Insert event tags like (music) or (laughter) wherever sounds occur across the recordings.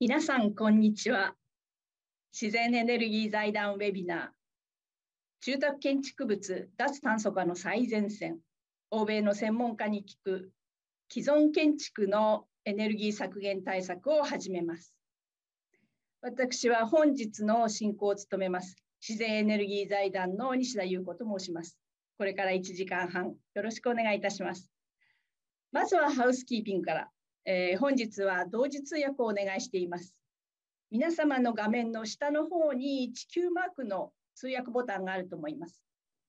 皆さんこんにちは自然エネルギー財団ウェビナー住宅建築物脱炭素化の最前線欧米の専門家に聞く既存建築のエネルギー削減対策を始めます私は本日の進行を務めます自然エネルギー財団の西田優子と申しますこれから1時間半よろしくお願いいたしますまずはハウスキーピングからえー、本日は同時通訳をお願いしています。皆様の画面の下の方に地球マークの通訳ボタンがあると思います。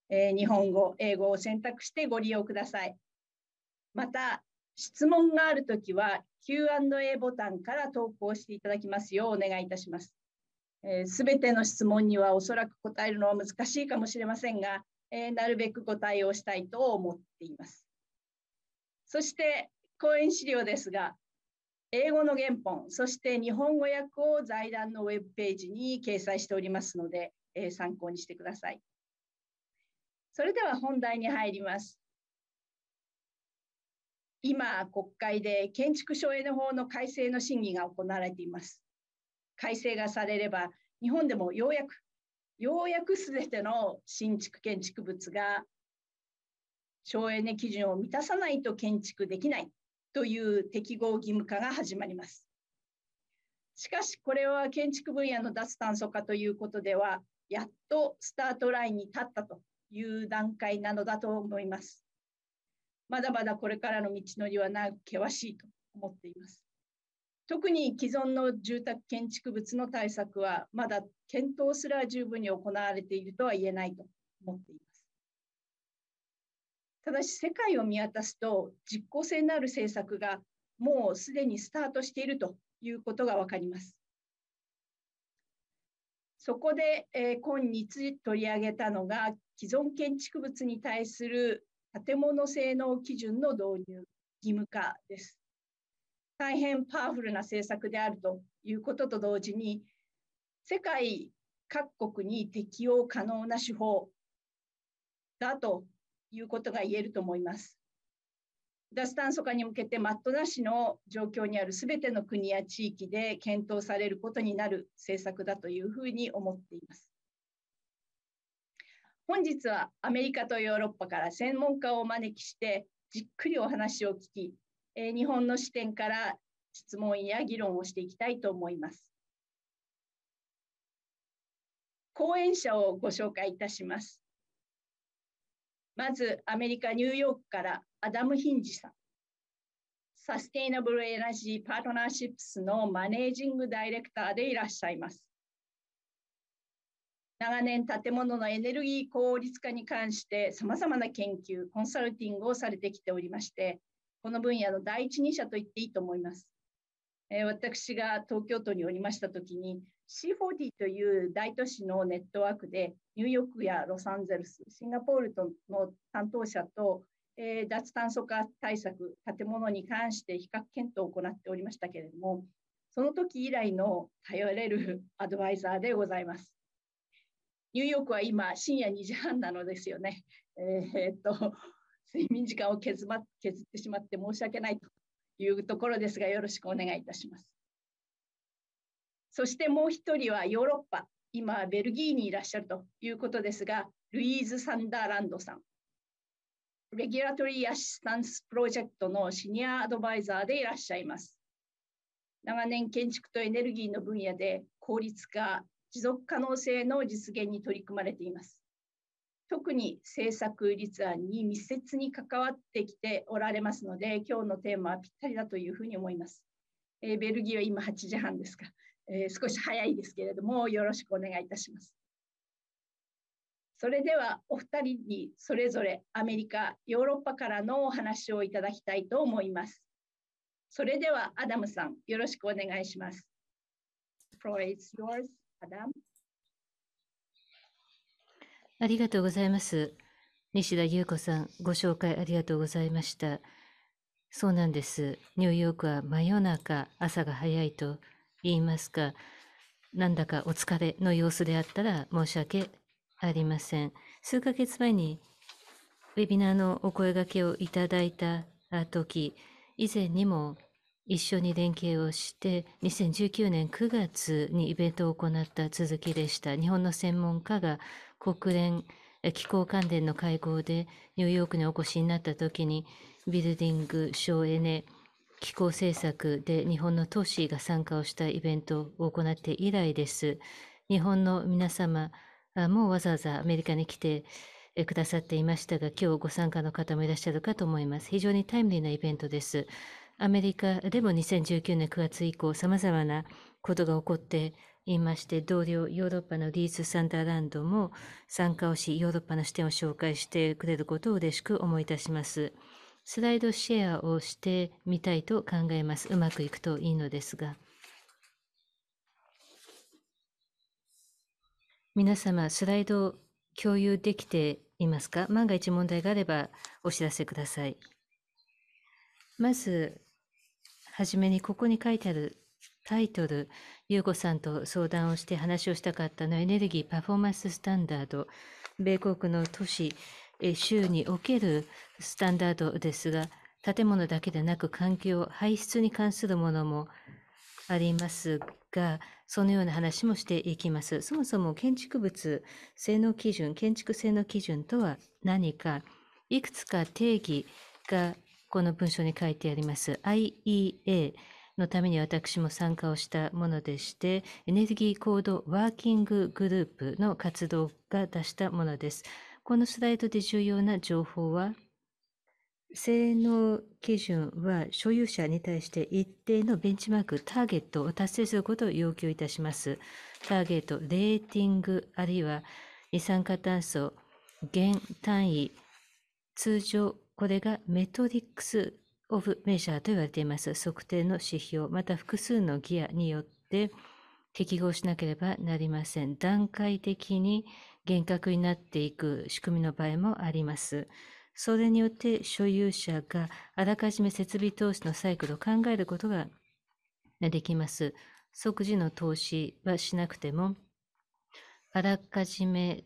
えー、日本語、英語を選択してご利用ください。また、質問があるときは Q&A ボタンから投稿していただきますようお願いいたします。す、え、べ、ての質問にはおそらく答えるのは難しいかもしれませんが、えー、なるべくご対応したいと思っています。そして、講演資料ですが、英語の原本、そして日本語訳を財団のウェブページに掲載しておりますので、えー、参考にしてください。それでは本題に入ります。今、国会で建築省エネ法の改正の審議が行われています。改正がされれば、日本でもようやく、ようやくすべての新築建築物が省エネ基準を満たさないと建築できないという適合義務化が始まります。しかしこれは建築分野の脱炭素化ということではやっとスタートラインに立ったという段階なのだと思います。まだまだこれからの道のりはな険しいと思っています。特に既存の住宅建築物の対策はまだ検討すら十分に行われているとは言えないと思っています。ただし世界を見渡すと実効性のある政策がもうすでにスタートしているということが分かります。そこで、えー、今日取り上げたのが既存建築物に対する建物性能基準の導入義務化です。大変パワフルな政策であるということと同時に世界各国に適用可能な手法だということが言えると思います。脱炭素化に向けてマットなしの状況にある全ての国や地域で検討されることになる政策だというふうに思っています。本日はアメリカとヨーロッパから専門家をお招きしてじっくりお話を聞き、え日本の視点から質問や議論をしていきたいと思います。講演者をご紹介いたします。まずアメリカ・ニューヨークからアダム・ヒンジさん。サステイナブルエナジーパートナーシップスのマネージングダイレクターでいらっしゃいます。長年建物のエネルギー効率化に関してさまざまな研究コンサルティングをされてきておりましてこの分野の第一人者と言っていいと思います、えー、私が東京都におりました時に C40 という大都市のネットワークで、ニューヨークやロサンゼルス、シンガポールとの担当者と、えー、脱炭素化対策、建物に関して比較検討を行っておりましたけれども、その時以来の頼れるアドバイザーでございます。ニューヨークは今、深夜2時半なのですよね。えー、っと、睡眠時間を削,、ま、削ってしまって申し訳ないというところですが、よろしくお願いいたします。そしてもう一人はヨーロッパ、今ベルギーにいらっしゃるということですが、ルイーズ・サンダーランドさん。レギュラトリー・アシスタンス・プロジェクトのシニアアドバイザーでいらっしゃいます。長年建築とエネルギーの分野で効率化、持続可能性の実現に取り組まれています。特に政策立案に密接に関わってきておられますので、今日のテーマはぴったりだというふうに思います。えー、ベルギーは今8時半ですか。えー、少し早いですけれどもよろしくお願いいたします。それではお二人にそれぞれアメリカ、ヨーロッパからのお話をいただきたいと思います。それではアダムさん、よろしくお願いします。ありがとうございます。西田優子さん、ご紹介ありがとうございました。そうなんです。ニューヨークは真夜中、朝が早いと言いますか、なんだかお疲れの様子であったら申し訳ありません。数ヶ月前にウェビナーのお声掛けをいただいた時、以前にも一緒に連携をして、2019年9月にイベントを行った続きでした。日本の専門家が国連気候関連の会合でニューヨークにお越しになった時に、ビルディング、省エネ、気候政策で日本の都市が参加をしたイベントを行って以来です。日本の皆様もわざわざアメリカに来てくださっていましたが、今日ご参加の方もいらっしゃるかと思います。非常にタイムリーなイベントです。アメリカでも2019年9月以降、様々なことが起こっていまして、同僚ヨーロッパのリーズ・サンダーランドも参加をし、ヨーロッパの視点を紹介してくれることを嬉しく思い出します。スライドシェアをしてみたいと考えます。うまくいくといいのですが。皆様、スライド共有できていますか万が一問題があればお知らせください。まず、はじめにここに書いてあるタイトル、優子さんと相談をして話をしたかったのエネルギーパフォーマンススタンダード、米国の都市州におけるスタンダードですが、建物だけでなく環境、排出に関するものもありますが、そのような話もしていきます。そもそも建築物性能基準、建築性能基準とは何か、いくつか定義がこの文章に書いてあります。IEA のために私も参加をしたものでして、エネルギーコードワーキンググループの活動が出したものです。このスライドで重要な情報は、性能基準は所有者に対して一定のベンチマーク、ターゲットを達成することを要求いたします。ターゲット、レーティング、あるいは二酸化炭素、減単位、通常、これがメトリックス・オブ・メジャーと言われています。測定の指標、また複数のギアによって適合しなければなりません。段階的に厳格になっていく仕組みの場合もあります。それによって所有者があらかじめ設備投資のサイクルを考えることができます。即時の投資はしなくても、あらかじめ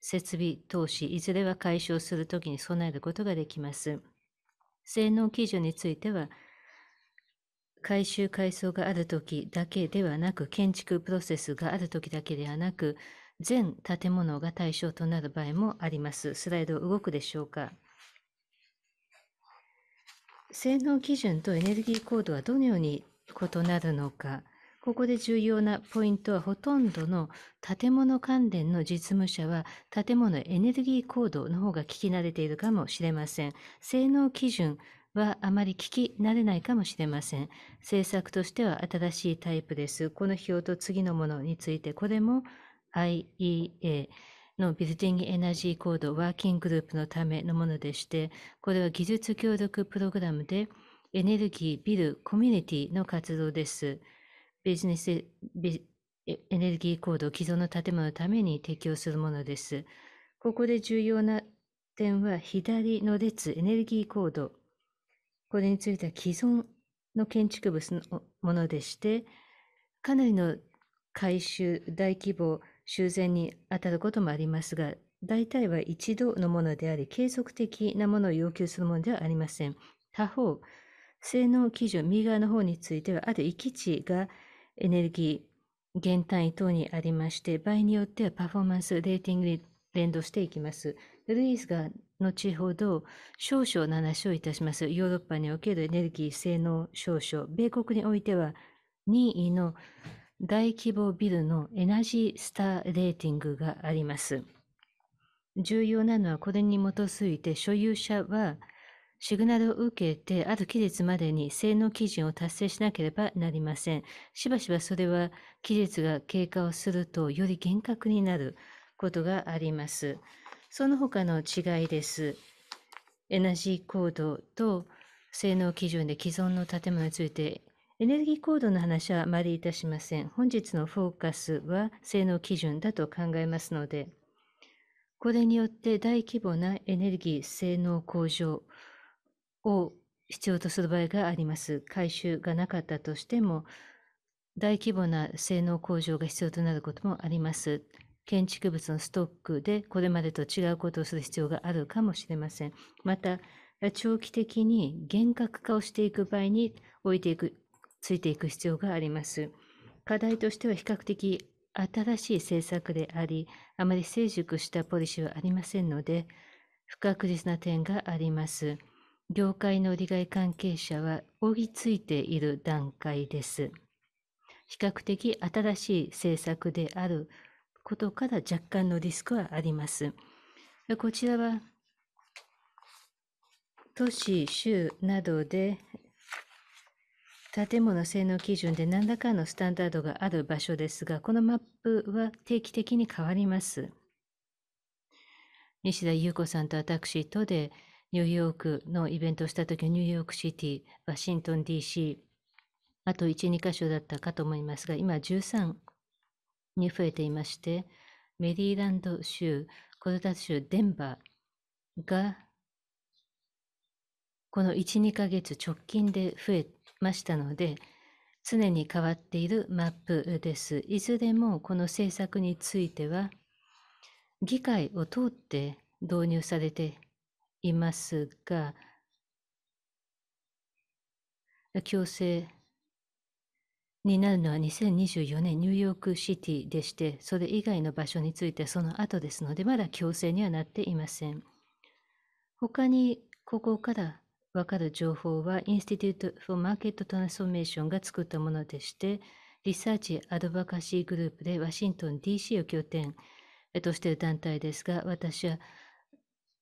設備投資、いずれは解消するときに備えることができます。性能基準については、改修改装があるときだけではなく、建築プロセスがあるときだけではなく、全建物が対象となる場合もあります。スライド動くでしょうか。性能基準とエネルギーコードはどのように異なるのか。ここで重要なポイントはほとんどの建物関連の実務者は建物エネルギーコードの方が聞き慣れているかもしれません。性能基準はあまり聞き慣れないかもしれません。政策としては新しいタイプです。この表と次のものについてこれも IEA のビルディングエナジーコードワーキンググループのためのものでして、これは技術協力プログラムでエネルギー、ビル、コミュニティの活動です。ビジネスエネルギーコード既存の建物のために適用するものです。ここで重要な点は左の列、エネルギーコード。これについては既存の建築物のものでして、かなりの改修、大規模、修繕に当たることもありますが、大体は一度のものであり、継続的なものを要求するものではありません。他方、性能基準、右側の方については、ある域値がエネルギー、減単位等にありまして、場合によってはパフォーマンス、レーティングに連動していきます。ルイースが後ほど少々の話をいたします。ヨーロッパにおけるエネルギー性能少々、米国においては任意の大規模ビルのエナジースターレーティングがあります。重要なのはこれに基づいて所有者はシグナルを受けてある期日までに性能基準を達成しなければなりません。しばしばそれは期日が経過をするとより厳格になることがあります。その他の違いです。エナジーコードと性能基準で既存の建物についてエネルギーコードの話はあまりいたしません。本日のフォーカスは性能基準だと考えますので、これによって大規模なエネルギー性能向上を必要とする場合があります。回収がなかったとしても、大規模な性能向上が必要となることもあります。建築物のストックでこれまでと違うことをする必要があるかもしれません。また、長期的に厳格化をしていく場合に置いていくついていく必要があります。課題としては比較的新しい政策であり、あまり成熟したポリシーはありませんので、不確実な点があります。業界の利害関係者は追いついている段階です。比較的新しい政策であることから若干のリスクはあります。こちらは都市、州などで建物性能基準で何らかのスタンダードがある場所ですが、このマップは定期的に変わります。西田優子さんと私とでニューヨークのイベントをした時ニューヨークシティ、ワシントン DC、あと1、2箇所だったかと思いますが、今13に増えていまして、メリーランド州、コルダ州、デンバーがこの1、2ヶ月直近で増えましたので、常に変わっているマップです。いずれもこの政策については、議会を通って導入されていますが、強制になるのは2024年ニューヨークシティでして、それ以外の場所についてその後ですので、まだ強制にはなっていません。他にここからわかる情報は、インスティテュート・フォー・マーケット・トランスフォーメーションが作ったものでして、リサーチ・アドバカシーグループでワシントン DC を拠点としている団体ですが、私は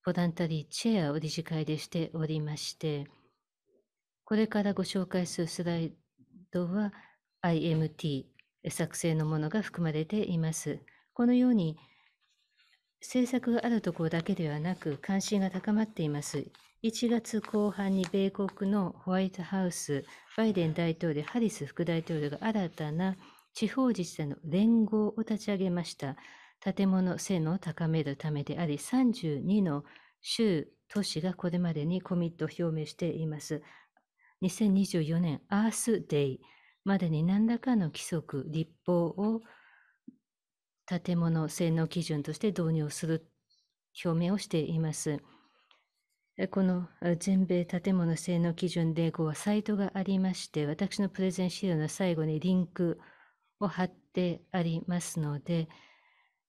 ボランタリーチェアを理事会でしておりまして、これからご紹介するスライドは IMT 作成のものが含まれています。このように政策があるところだけではなく関心が高まっています。1月後半に米国のホワイトハウス、バイデン大統領、ハリス副大統領が新たな地方自治体の連合を立ち上げました。建物性能を高めるためであり、32の州、都市がこれまでにコミットを表明しています。2024年アースデイまでに何らかの規則、立法を建物性能基準として導入する表明をしています。この全米建物性能基準でうサイトがありまして、私のプレゼン資料の最後にリンクを貼ってありますので、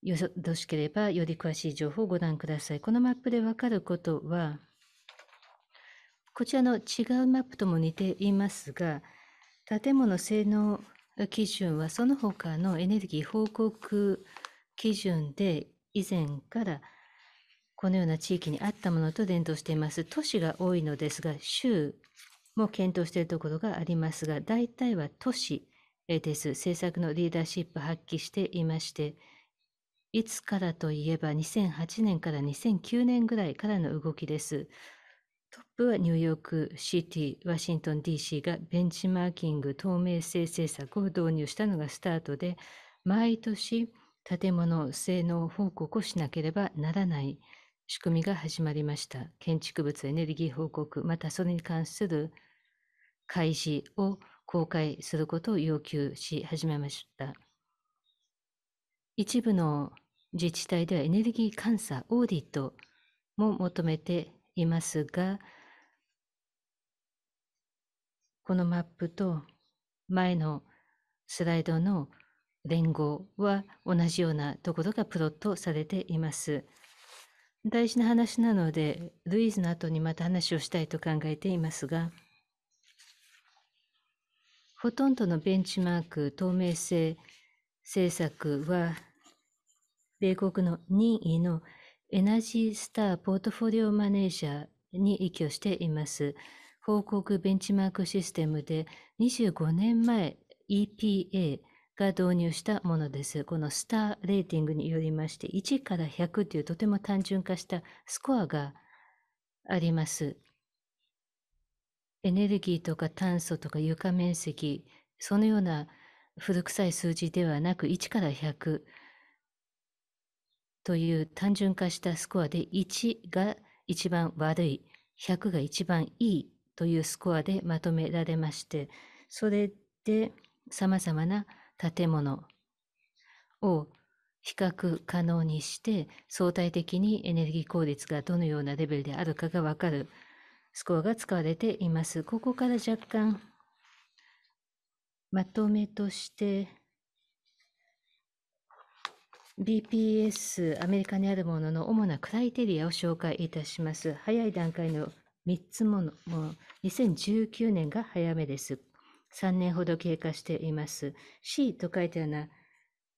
よろしければより詳しい情報をご覧ください。このマップでわかることは、こちらの違うマップとも似ていますが、建物性能基準はその他のエネルギー報告基準で以前からこのような地域にあったものと伝統しています。都市が多いのですが、州も検討しているところがありますが、大体は都市です。政策のリーダーシップ発揮していまして、いつからといえば2008年から2009年ぐらいからの動きです。トップはニューヨークシティ、ワシントン DC がベンチマーキング透明性政策を導入したのがスタートで、毎年建物性能報告をしなければならない仕組みが始まりました。建築物エネルギー報告、またそれに関する開示を公開することを要求し始めました。一部の自治体ではエネルギー監査、オーディットも求めていますが、このマップと前のスライドの連合は同じようなところがプロットされています。大事な話なので、ルイーズの後にまた話をしたいと考えていますが、ほとんどのベンチマーク、透明性政策は、米国の任意のエナジースターポートフォリオマネージャーに依拠しています。報告ベンチマークシステムで25年前 EPA が導入したものです。このスターレーティングによりまして、1から100というとても単純化したスコアがあります。エネルギーとか炭素とか床面積、そのような古臭い数字ではなく、1から100という単純化したスコアで、1が一番悪い、100が一番いいというスコアでまとめられまして、それで様々な建物を比較可能にして相対的にエネルギー効率がどのようなレベルであるかがわかるスコアが使われています。ここから若干まとめとして BPS アメリカにあるものの主なクライテリアを紹介いたします。早い段階の3つものもう2019年が早めです。3年ほど経過しています。C と書いたような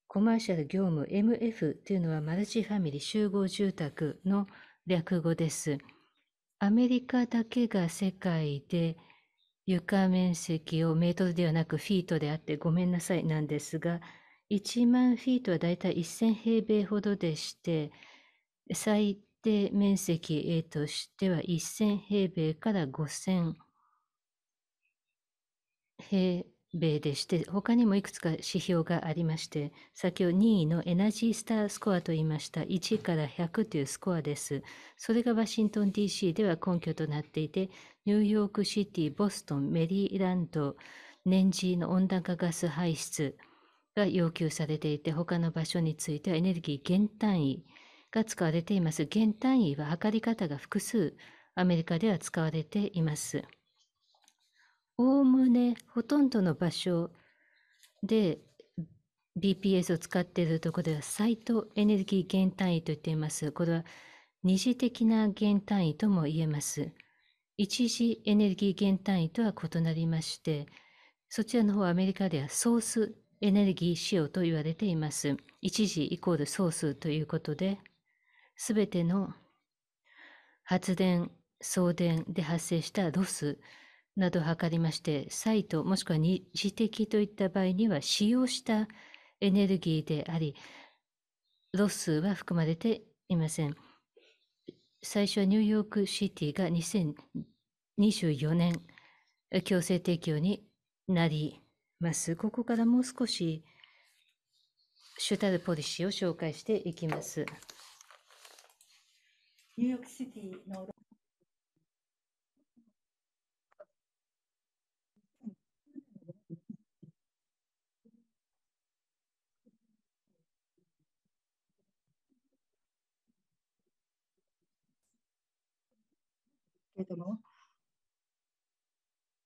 コマーシャル業務 MF というのはマルチファミリー集合住宅の略語です。アメリカだけが世界で床面積をメートルではなくフィートであってごめんなさいなんですが、1万フィートはだいたい1000平米ほどでして、最低面積 A としては1000平米から5000平米でして、他にもいくつか指標がありまして、先ほど2位のエナジースタースコアと言いました、1から100というスコアです。それがワシントン DC では根拠となっていて、ニューヨークシティ、ボストン、メリーランド、年次の温暖化ガス排出が要求されていて、他の場所についてはエネルギー減単位が使われています。減単位は測り方が複数、アメリカでは使われています。おおむねほとんどの場所で BPS を使っているところではサイトエネルギー減単位と言っています。これは二次的な減単位とも言えます。一次エネルギー減単位とは異なりまして、そちらの方はアメリカではソースエネルギー使用と言われています。一時イコールソースということで、すべての発電、送電で発生したロスなどを図りまして、サイト、もしくは二次的といった場合には使用したエネルギーであり、ロスは含まれていません。最初はニューヨークシティが2024年強制提供になります。ここからもう少し主たるポリシーを紹介していきます。ニューヨークシティのれども、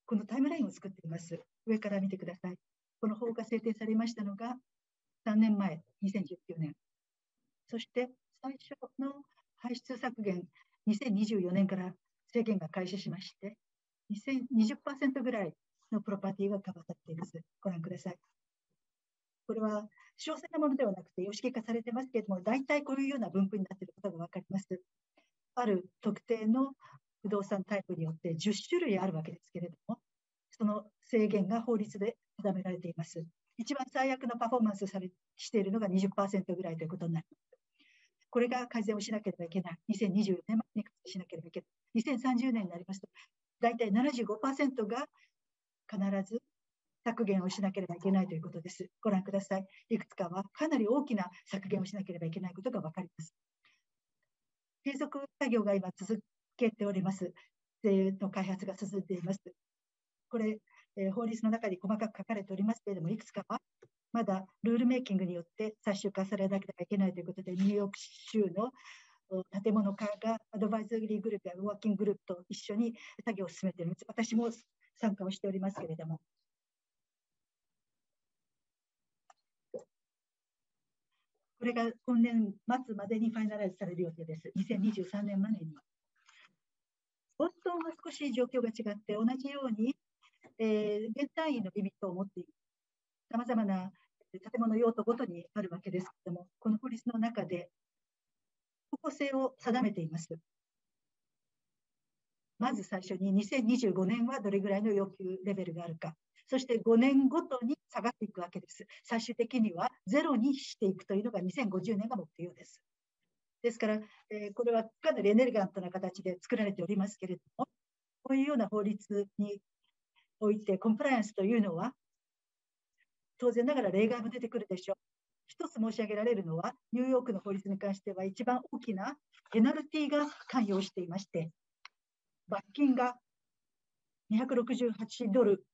このタイムラインを作っています。上から見てください。この法が制定されましたのが3年前、2019年。そして最初の排出削減、2024年から制限が開始しまして、2020%ぐらいのプロパティがかばさっています。ご覧ください。これは詳細なものではなくて、様式化されてますけれども、大体こういうような分布になっていることが分かります。ある特定の不動産タイプによって10種類あるわけですけれども、その制限が法律で定められています。一番最悪のパフォーマンスされしているのが20%ぐらいということになります。これが改善をしなければいけない。2024年までに改善しなければいけない。2030年になりますと、だいたい75%が必ず削減をしなければいけないということです。ご覧ください。いくつかはかなり大きな削減をしなければいけないことが分かります。継続作業が今続けております。で、の開発が進んでいます。これ、え法律の中に細かく書かれておりますけれども、いくつかはまだルールメイキングによって最終化されなければいけないということで、ニューヨーク州の建物課がアドバイザリーグループやワーキンググループと一緒に作業を進めているんです。私も参加をしておりますけれども。これが今年末までにファイナライズされる予定です。2023年までに。ボストンは少し状況が違って同じように、えー、現単位のリミットを持っているさまざまな建物用途ごとにあるわけですけれどもこの法律の中で方向性を定めています。まず最初に2025年はどれぐらいの要求レベルがあるか、そして5年ごとに下がっていくわけです。最終的にはゼロにしていくというのが2050年が目標です。ですから、えー、これはかなりエネルガントな形で作られておりますけれども、こういうような法律において、コンプライアンスというのは、当然ながら例外も出てくるでしょう。一つ申し上げられるのは、ニューヨークの法律に関しては、一番大きなペナルティが関与していまして、罰金が268ドル、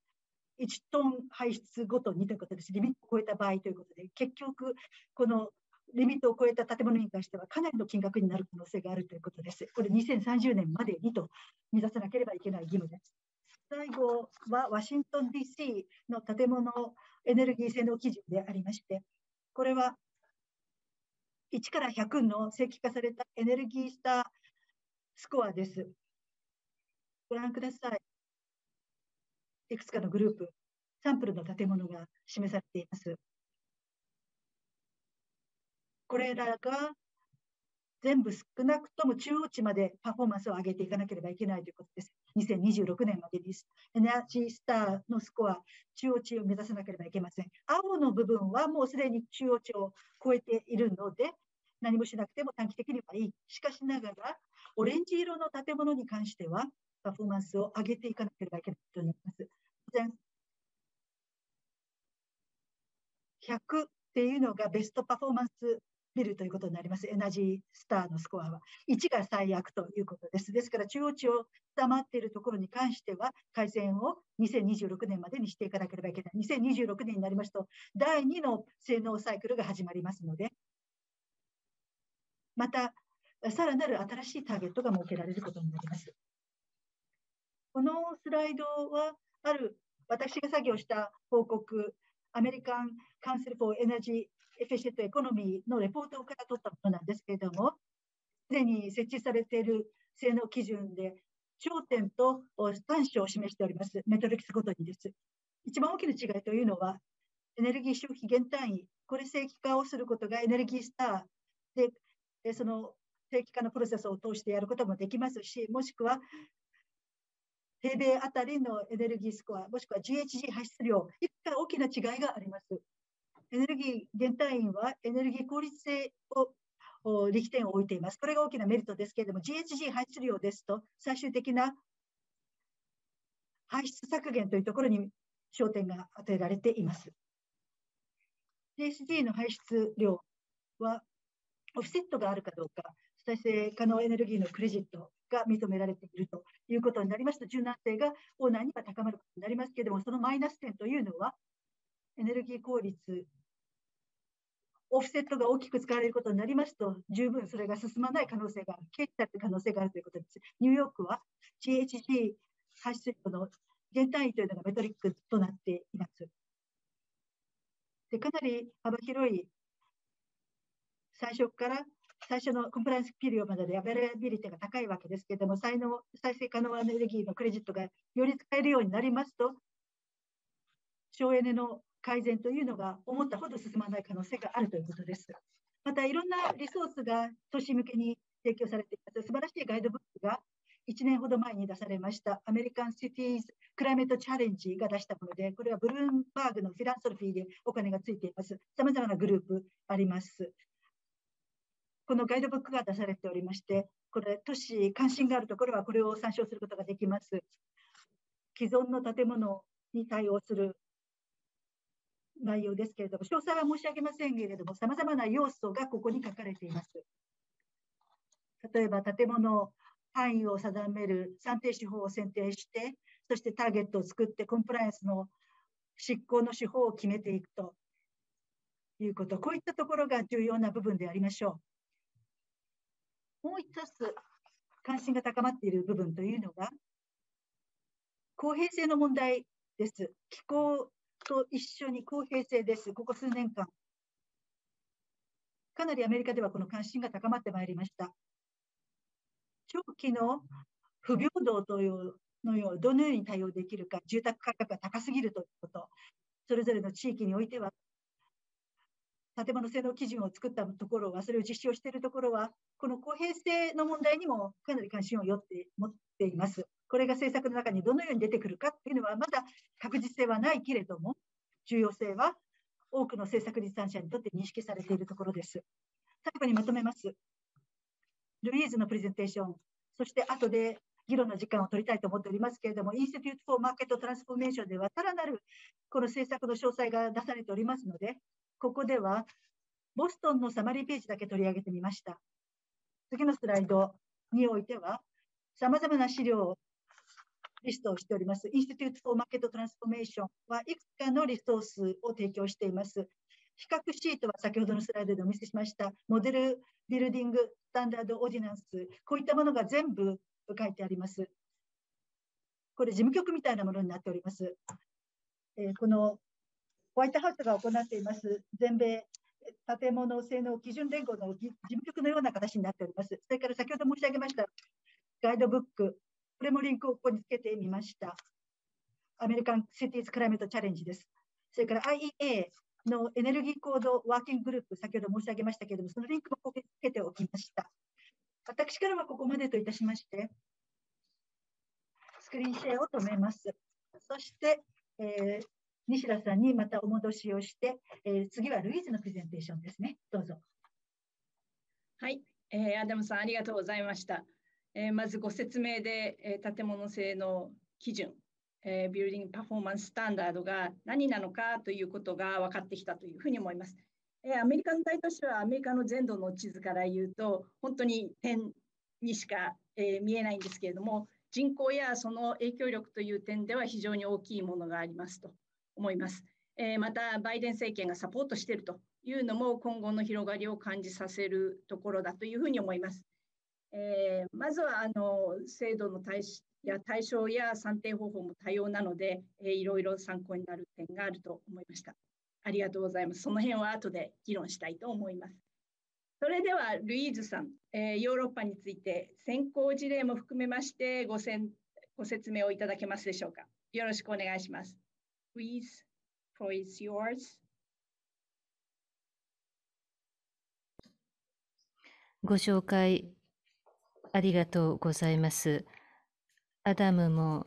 1トン排出ごとにということです。リミットを超えた場合ということで、結局、このリミットを超えた建物に関してはかなりの金額になる可能性があるということです。これ2030年までにと目指さなければいけない義務です。最後はワシントン DC の建物エネルギー性能基準でありまして、これは1から100の正規化されたエネルギースタースコアです。ご覧ください。いくつかのグループ、サンプルの建物が示されています。これらが全部少なくとも中央値までパフォーマンスを上げていかなければいけないということです。2026年までにエナジースターのスコア、中央値を目指さなければいけません。青の部分はもうすでに中央値を超えているので、何もしなくても短期的にはいい。しかしながら、オレンジ色の建物に関しては、パフォーマンスを上げていかなければいけないと思います。当然、100っていうのがベストパフォーマンス見るということになります。エナジースターのスコアは。1が最悪ということです。ですから中央値を下回っているところに関しては改善を2026年までにしていかなければいけない。2026年になりますと第2の性能サイクルが始まりますので、またさらなる新しいターゲットが設けられることになります。このスライドはある私が作業した報告、アメリカン・カウンセル・フォー・エナジー・エフェシントエコノミーのレポートから取ったものなんですけれども、すでに設置されている性能基準で、焦点と短所を示しております、メトリクスごとにです。一番大きな違いというのは、エネルギー消費減単位、これ正規化をすることがエネルギースターで、その正規化のプロセスを通してやることもできますし、もしくは平米あたりのエネルギースコア、もしくは GHG 排出量、いくつか大きな違いがあります。エネルギー減退院はエネルギー効率性を力点を置いています。これが大きなメリットですけれども、GHG 排出量ですと、最終的な排出削減というところに焦点が与えられています。GHG の排出量は、オフセットがあるかどうか、再生可能エネルギーのクレジットが認められているということになりますと、柔軟性がオーナーには高まることになりますけれども、そのマイナス点というのは、エネルギー効率オフセットが大きく使われることになりますと、十分それが進まない可能性がある、経費される可能性があるということです。ニューヨークは GHG 発出量の減単位というのがメトリックとなっています。でかなり幅広い最初から最初のコンプライアンスピリオまででアベラビリティが高いわけですけれども、才能再生可能エネルギーのクレジットがより使えるようになりますと、省エネの改善というのが思ったほど進まない可能性があるということです。またいろんなリソースが都市向けに提供されています素晴らしいガイドブックが1年ほど前に出されましたアメリカン・シティーズ・クライメート・チャレンジが出したもので、これはブルームバーグのフィランソフィーでお金がついています。さまざまなグループあります。このガイドブックが出されておりまして、これ、都市、関心があるところはこれを参照することができます。既存の建物に対応する内容ですけれども、詳細は申し上げませんけれども、さまざまな要素がここに書かれています。例えば、建物範囲を定める算定手法を選定して、そしてターゲットを作って、コンプライアンスの執行の手法を決めていくということ、こういったところが重要な部分でありましょう。もう一つ、関心が高まっている部分というのが、公平性の問題です。気候と一緒に公平性です、ここ数年間。かなりアメリカではこの関心が高まってまいりました。長期の不平等というのをどのように対応できるか、住宅価格が高すぎるということ、それぞれの地域においては、建物性能基準を作ったところは、それを実施をしているところは、この公平性の問題にもかなり関心をって持っています。これが政策の中にどのように出てくるかっていうのはまだ確実性はないけれども、重要性は多くの政策立案者にとって認識されているところです。最後にまとめます。ルイーズのプレゼンテーション、そして後で議論の時間を取りたいと思っておりますけれども、インスティテュート・フォー・マーケット・トランスフォーメーションでは、さらなるこの政策の詳細が出されておりますので、ここではボストンのサマリーページだけ取り上げてみました。次のスライドにおいては、さまざまな資料リストをしております。インスティテュート・フォー・マーケット・トランスフォーメーションはいくつかのリソースを提供しています。比較シートは先ほどのスライドでお見せしました、モデルビルディング、スタンダード・オーディナンス、こういったものが全部書いてあります。これ、事務局みたいなものになっております。えこのホワイトハウスが行っています全米建物性能基準連合の事務局のような形になっております。それから先ほど申し上げましたガイドブック、これもリンクをここにつけてみました。アメリカン・シティーズ・クライメート・チャレンジです。それから IEA のエネルギー行動ワーキンググループ、先ほど申し上げましたけれども、そのリンクもここにつけておきました。私からはここまでといたしまして、スクリーンシェアを止めます。そして、えー、西田さんにまたお戻しをして、えー、次はルイーズのプレゼンテーションですね。どうぞ。はい、えー、アダムさんありがとうございました。えー、まずご説明で、えー、建物性の基準、えー、ビルディングパフォーマンススタンダードが何なのかということが分かってきたというふうに思います。えアメリカの大都市はアメリカの全土の地図から言うと本当に点にしか、え見えないんですけれども人口やその影響力という点では非常に大きいものがありますと思います。えまたバイデン政権がサポートしているというのも今後の広がりを感じさせるところだというふうに思います。えー、まずはあの制度の対や対象や算定方法も多様なので、えー、いろいろ参考になる点があると思いました。ありがとうございます。その辺は後で議論したいと思います。それではルイーズさん、えー、ヨーロッパについて先行事例も含めましてごせんご説明をいただけますでしょうか。よろしくお願いします。Please, floor is yours. ご紹介ありがとうございます。アダムも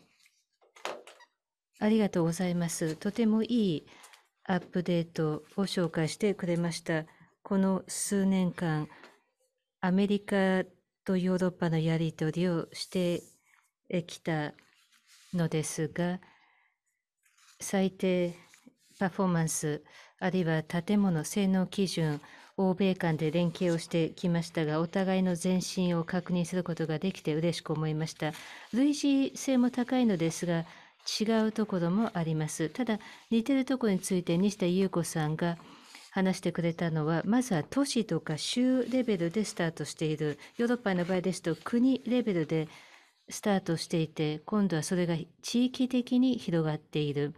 ありがとうございます。とてもいいアップデートを紹介してくれました。この数年間、アメリカとヨーロッパのやり取りをしてきたのですが、最低パフォーマンス、あるいは建物性能基準欧米間で連携をしてきましたが、お互いの前進を確認することができて嬉しく思いました。類似性も高いのですが、違うところもあります。ただ、似てるところについて西田優子さんが話してくれたのは、まずは都市とか州レベルでスタートしている。ヨーロッパの場合ですと、国レベルでスタートしていて、今度はそれが地域的に広がっている。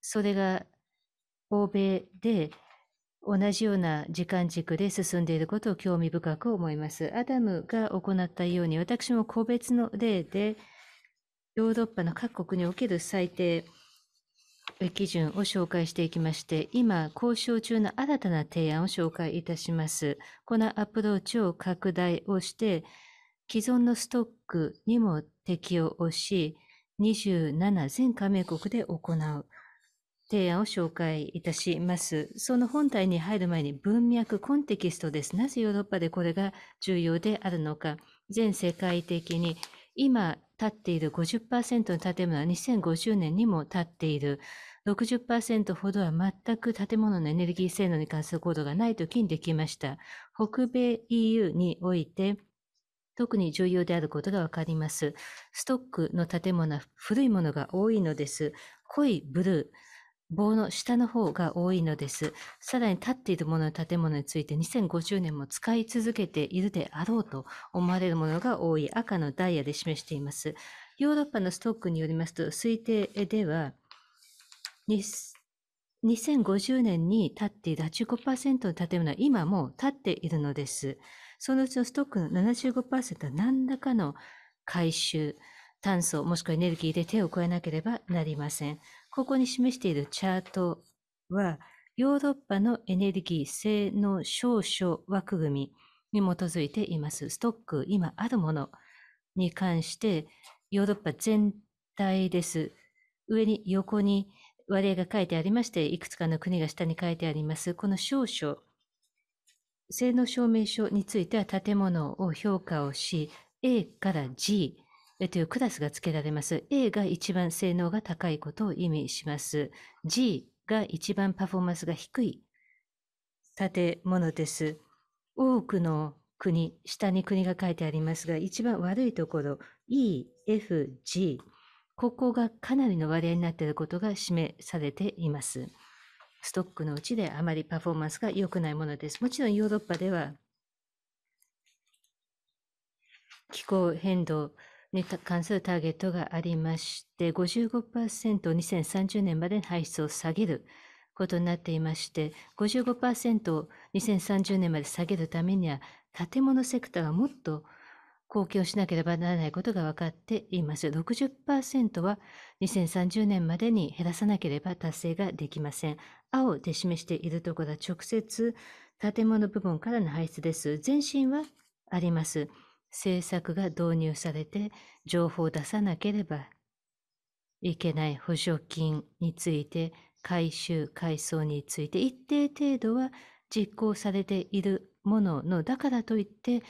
それが欧米で同じような時間軸で進んでいることを興味深く思います。アダムが行ったように、私も個別の例で、ヨーロッパの各国における最低基準を紹介していきまして、今、交渉中の新たな提案を紹介いたします。このアプローチを拡大をして、既存のストックにも適用をし、27全加盟国で行う。提案を紹介いたします。その本体に入る前に文脈、コンテキストです。なぜヨーロッパでこれが重要であるのか。全世界的に今建っている50%の建物は2050年にも建っている。60%ほどは全く建物のエネルギー性能に関するコードがない時にできました。北米 EU において、特に重要であることがわかります。ストックの建物は古いものが多いのです。濃いブルー。棒の下の方が多いのです。さらに立っているものの建物について2050年も使い続けているであろうと思われるものが多い赤のダイヤで示しています。ヨーロッパのストックによりますと、推定では、2050年に立っている85%の建物は今も立っているのです。そのうちのストックの75%は何らかの回収、炭素もしくはエネルギーで手を加えなければなりません。ここに示しているチャートは、ヨーロッパのエネルギー性能少々枠組みに基づいています。ストック、今あるものに関して、ヨーロッパ全体です。上に横に割合が書いてありまして、いくつかの国が下に書いてあります。この少々、性能証明書については建物を評価をし、A から G というクラスが付けられます。A が一番性能が高いことを意味します。G が一番パフォーマンスが低い建物です。多くの国、下に国が書いてありますが、一番悪いところ、E、F、G、ここがかなりの割合になっていることが示されています。ストックのうちであまりパフォーマンスが良くないものです。もちろんヨーロッパでは気候変動に関するターゲットがありまして、55%を2030年まで排出を下げることになっていまして、55%を2030年まで下げるためには、建物セクターがもっと貢献しなければならないことが分かっています。60%は2030年までに減らさなければ達成ができません。青で示しているところは直接建物部門からの排出です。前進はあります。政策が導入されて情報を出さなければいけない補助金について回収改装について一定程度は実行されているもののだからといって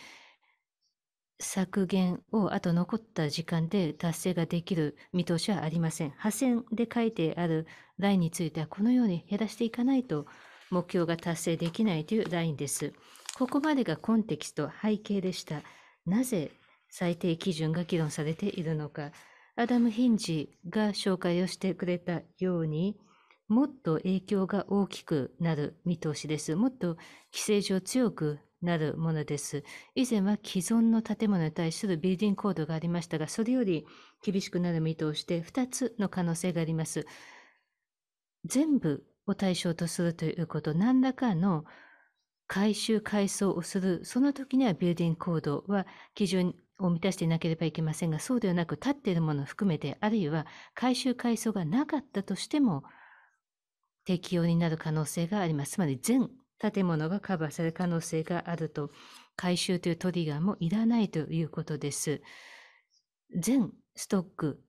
削減をあと残った時間で達成ができる見通しはありません。破線で書いてあるラインについてはこのように減らしていかないと目標が達成できないというラインです。ここまでがコンテキスト、背景でした。なぜ最低基準が議論されているのか、アダム・ヒンジが紹介をしてくれたように、もっと影響が大きくなる見通しです。もっと規制上強くなるものです。以前は既存の建物に対するビルディングコードがありましたが、それより厳しくなる見通しで2つの可能性があります。全部を対象とするということ、何らかの改修改装をする、その時にはビルディングコードは基準を満たしていなければいけませんが、そうではなく、立っているものを含めて、あるいは改修改装がなかったとしても、適用になる可能性があります。つまり全建物がカバーされる可能性があると、改修というトリガーもいらないということです。全ストック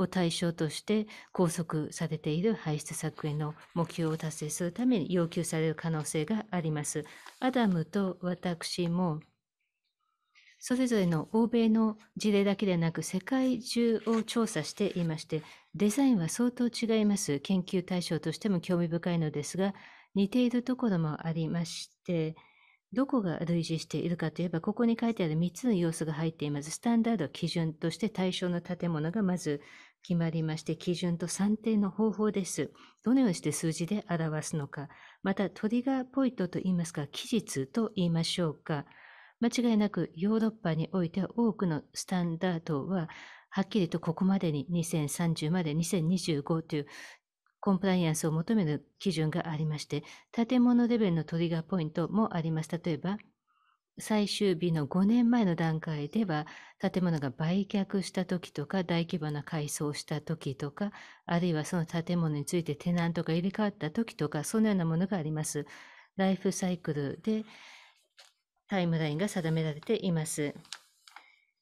を対象として拘束されている排出削減の目標を達成するために要求される可能性があります。アダムと私もそれぞれの欧米の事例だけでなく世界中を調査していましてデザインは相当違います研究対象としても興味深いのですが似ているところもありましてどこが類似しているかといえば、ここに書いてある3つの要素が入っています。スタンダード、基準として対象の建物がまず決まりまして、基準と算定の方法です。どのようにして数字で表すのか。また、トリガーポイントといいますか、期日と言いましょうか。間違いなくヨーロッパにおいては多くのスタンダードは、はっきりとここまでに2030まで2025というコンプライアンスを求める基準がありまして、建物レベルのトリガーポイントもあります。例えば、最終日の5年前の段階では建物が売却した時とか大規模な改装した時とかあるいはその建物についてテナントが入れ替わった時とかそのようなものがあります。ライフサイクルでタイムラインが定められています。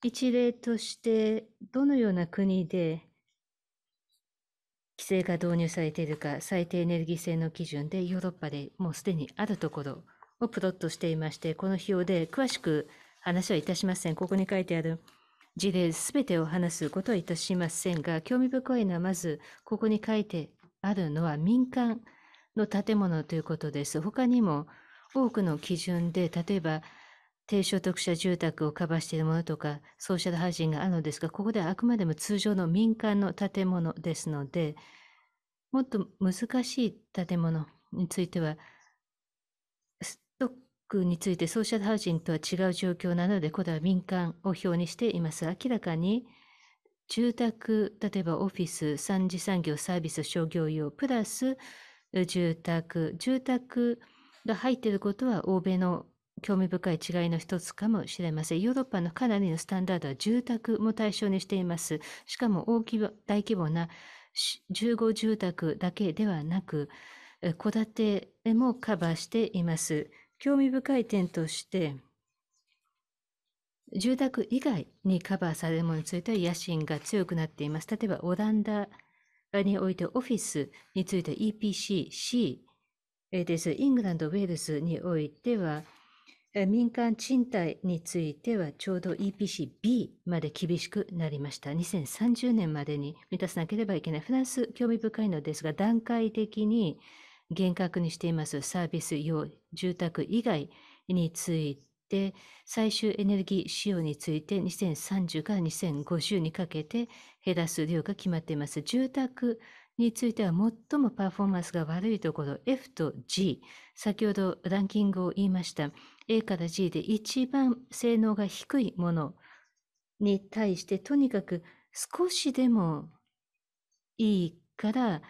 一例としてどのような国で規制が導入されているか最低エネルギー性の基準でヨーロッパでもうすでにあるところをプロットしていまして、この費用で詳しく話はいたしません。ここに書いてある事例全てを話すことはいたしませんが、興味深いのはまず、ここに書いてあるのは民間の建物ということです。他にも多くの基準で、例えば、低所得者住宅をカバーしているものとか、ソーシャルハージングがあるのですが、ここではあくまでも通常の民間の建物ですので、もっと難しい建物については、区についてソーシャルハウジングとは違う状況なので、これは民間を表にしています。明らかに住宅、例えばオフィス、三次産業、サービス、商業用、プラス住宅、住宅が入っていることは欧米の興味深い違いの一つかもしれません。ヨーロッパのかなりのスタンダードは住宅も対象にしています。しかも大規模大規模な15住宅だけではなく、戸建てもカバーしています。興味深い点として、住宅以外にカバーされるものについては野心が強くなっています。例えば、オランダにおいてオフィスについて EPC-C です。イングランド、ウェールズにおいては、民間賃貸についてはちょうど EPC-B まで厳しくなりました。2030年までに満たさなければいけない。フランス、興味深いのですが、段階的に厳格にしていますサービス用住宅以外について、最終エネルギー使用について2030から2050にかけて減らす量が決まっています。住宅については最もパフォーマンスが悪いところ F と G。先ほどランキングを言いました。A から G で一番性能が低いものに対してとにかく少しでもいいから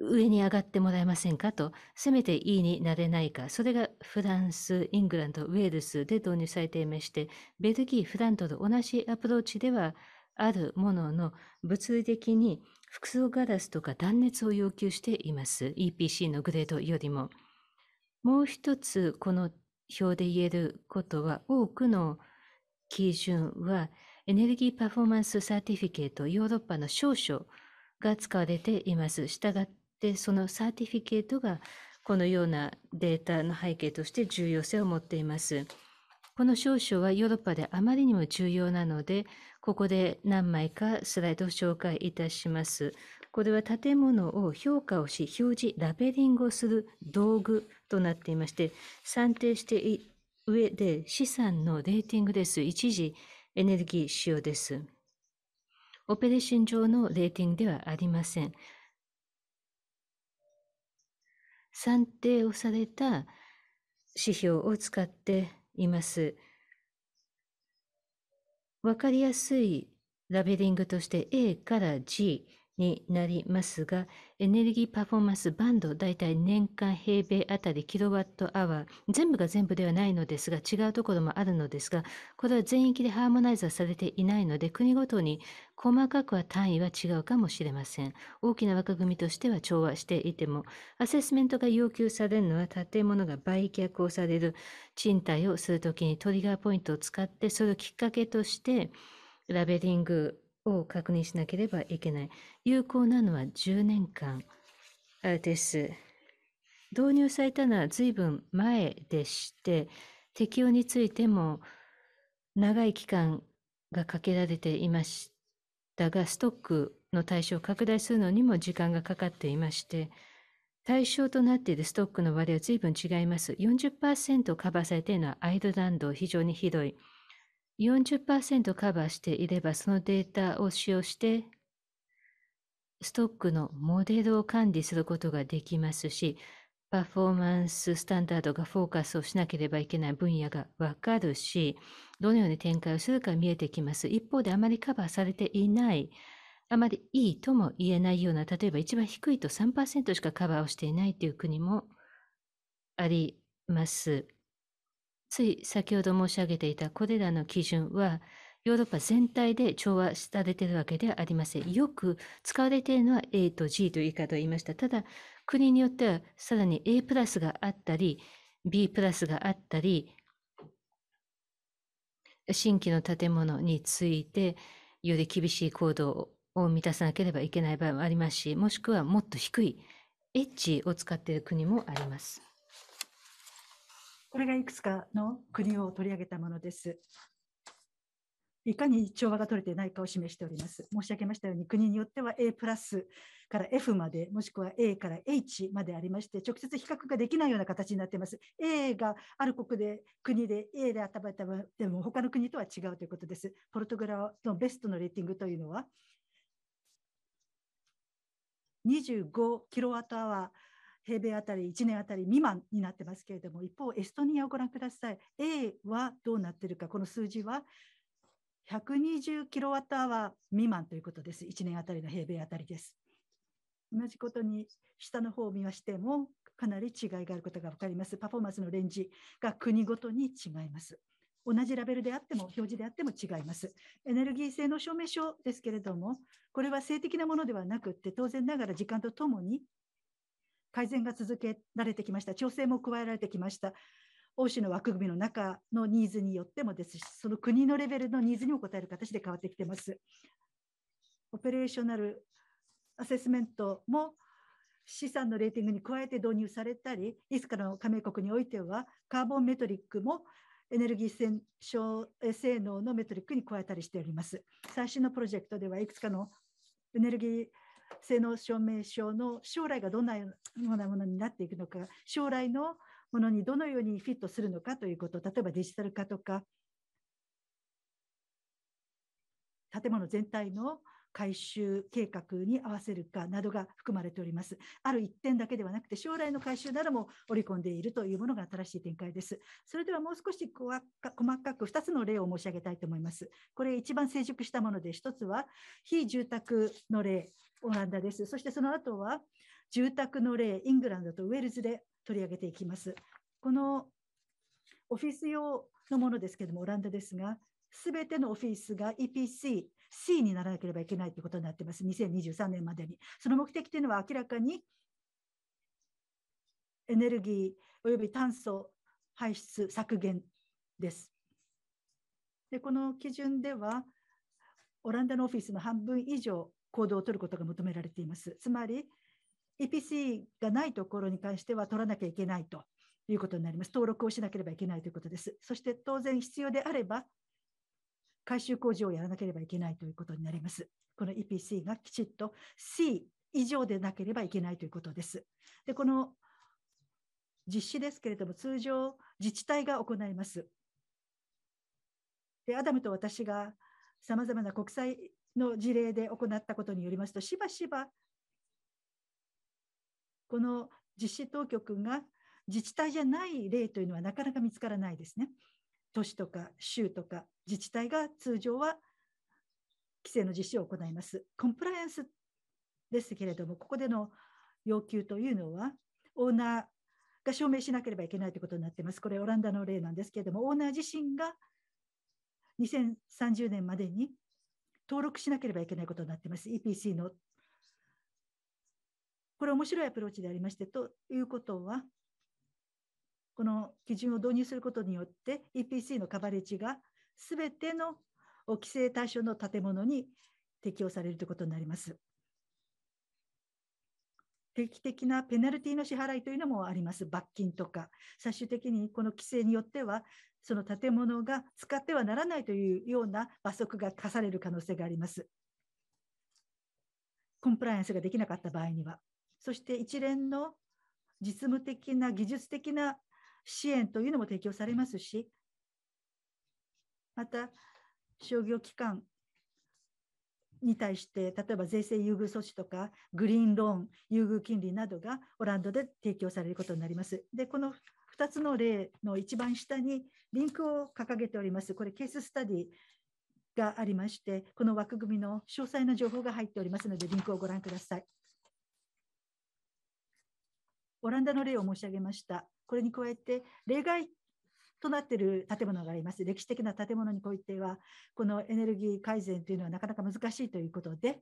上に上がってもらえませんかと、せめて E になれないか、それがフランス、イングランド、ウェールズで導入されていまして、ベルギー、フランドと同じアプローチではあるものの、物理的に複数ガラスとか断熱を要求しています。EPC のグレードよりも。もう一つ、この表で言えることは、多くの基準は、エネルギーパフォーマンスサーティフィケート、ヨーロッパの少々が使われています。したがっでそのサーティフィケートがこのようなデータの背景として重要性を持っています。この証書はヨーロッパであまりにも重要なので、ここで何枚かスライドを紹介いたします。これは建物を評価をし、表示、ラベリングをする道具となっていまして、算定して上で資産のレーティングです。一時エネルギー使用です。オペレーション上のレーティングではありません。算定をされた指標を使っています。わかりやすいラベリングとして A から G になりますが、エネルギーパフォーマンスバンド、だいたい年間平米あたりキロワットアワー、全部が全部ではないのですが、違うところもあるのですが、これは全域でハーモナイザーされていないので、国ごとに細かくは単位は違うかもしれません。大きな枠組みとしては調和していても、アセスメントが要求されるのは建物が売却をされる賃貸をするときにトリガーポイントを使って、それをきっかけとして、ラベリングを確認しなければいけない。有効なのは10年間です。導入されたのは随分前でして、適用についても長い期間がかけられていましたが、ストックの対象を拡大するのにも時間がかかっていまして、対象となっているストックの割合は随分違います。40%カバーされているのはアイルランド、非常にひどい。40%カバーしていれば、そのデータを使用して、ストックのモデルを管理することができますし、パフォーマンススタンダードがフォーカスをしなければいけない分野がわかるし、どのように展開をするか見えてきます。一方であまりカバーされていない、あまりいいとも言えないような、例えば一番低いと3%しかカバーをしていないという国もあります。つい先ほど申し上げていたこれらの基準は、ヨーロッパ全体で調和されているわけではありません。よく使われているのは A と G という言い方を言いました。ただ、国によってはさらに A プラスがあったり、B プラスがあったり、新規の建物についてより厳しい行動を満たさなければいけない場合もありますし、もしくはもっと低い H を使っている国もあります。これがいくつかの国を取り上げたものです。いかに調和が取れていないかを示しております。申し上げましたように、国によっては A プラスから F まで、もしくは A から H までありまして、直接比較ができないような形になっています。A がある国で、国で A でた合でも他の国とは違うということです。ポルトガルのベストのレーティングというのは、25キロワットアワー平米あたり1年あたり未満になってますけれども、一方、エストニアをご覧ください。A はどうなっているか、この数字は120キロワットアワー未満ということです。1年あたりの平米あたりです。同じことに下の方を見ましても、かなり違いがあることが分かります。パフォーマンスのレンジが国ごとに違います。同じラベルであっても、表示であっても違います。エネルギー性の証明書ですけれども、これは性的なものではなくって、当然ながら時間とともに改善が続けられてきました、調整も加えられてきました。欧州の枠組みの中のニーズによってもですし、その国のレベルのニーズにも応える形で変わってきています。オペレーショナルアセスメントも資産のレーティングに加えて導入されたり、いつかの加盟国においては、カーボンメトリックもエネルギー戦勝性能のメトリックに加えたりしております。最新のプロジェクトではいくつかのエネルギー性能証明書の将来がどんなようなものになっていくのか将来のものにどのようにフィットするのかということ例えばデジタル化とか建物全体の改修計画に合わせるかなどが含まれております。ある一点だけではなくて、将来の改修なども織り込んでいるというものが新しい展開です。それではもう少し細かく2つの例を申し上げたいと思います。これ一番成熟したもので、1つは非住宅の例、オランダです。そしてその後は住宅の例、イングランドとウェールズで取り上げていきます。このオフィス用のものですけども、オランダですが、すべてのオフィスが EPC、C にならなければいけないということになっています。2023年までに。その目的というのは明らかにエネルギーおよび炭素排出削減です。でこの基準では、オランダのオフィスの半分以上行動を取ることが求められています。つまり EPC がないところに関しては取らなきゃいけないということになります。登録をしなければいけないということです。そして当然必要であれば改修工事をやらなければいけないということになります。この EPC がきちっと C 以上でなければいけないということです。でこの実施ですけれども通常自治体が行います。でアダムと私がさまざまな国際の事例で行ったことによりますとしばしばこの実施当局が自治体じゃない例というのはなかなか見つからないですね。都市とか州とか自治体が通常は規制の実施を行います。コンプライアンスですけれども、ここでの要求というのは、オーナーが証明しなければいけないということになっています。これ、オランダの例なんですけれども、オーナー自身が2030年までに登録しなければいけないことになっています、EPC の。これ面白いアプローチでありまして、ということは、この基準を導入することによって、EPC のカバレッジがすべての規制対象の建物に適用されるということになります。定期的なペナルティの支払いというのもあります。罰金とか。最終的にこの規制によっては、その建物が使ってはならないというような罰則が課される可能性があります。コンプライアンスができなかった場合には。そして一連の実務的な技術的な支援というのも提供されますし、また、商業機関に対して、例えば税制優遇措置とか、グリーンローン、優遇金利などがオランダで提供されることになります。で、この2つの例の一番下にリンクを掲げております。これ、ケーススタディがありまして、この枠組みの詳細な情報が入っておりますので、リンクをご覧ください。オランダの例を申し上げました。これに加えて、例外となっている建物があります。歴史的な建物においては、このエネルギー改善というのはなかなか難しいということで、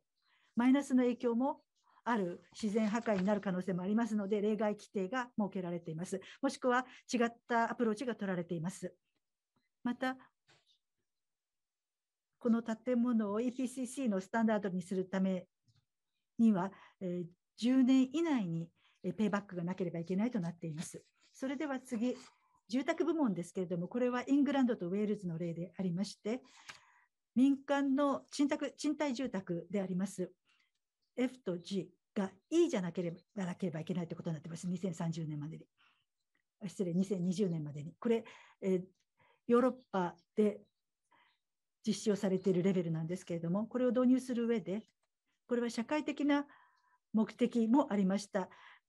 マイナスの影響もある自然破壊になる可能性もありますので、例外規定が設けられています。もしくは違ったアプローチが取られています。また、この建物を EPCC のスタンダードにするためには、10年以内にペイバックがなければいけないとなっています。それでは次、住宅部門ですけれども、これはイングランドとウェールズの例でありまして、民間の賃貸賃貸住宅であります F と G が E じゃなければなければいけないということになってます、2030年までに。失礼、2020年までに。これ、えー、ヨーロッパで実施をされているレベルなんですけれども、これを導入する上で、これは社会的な目的もありました。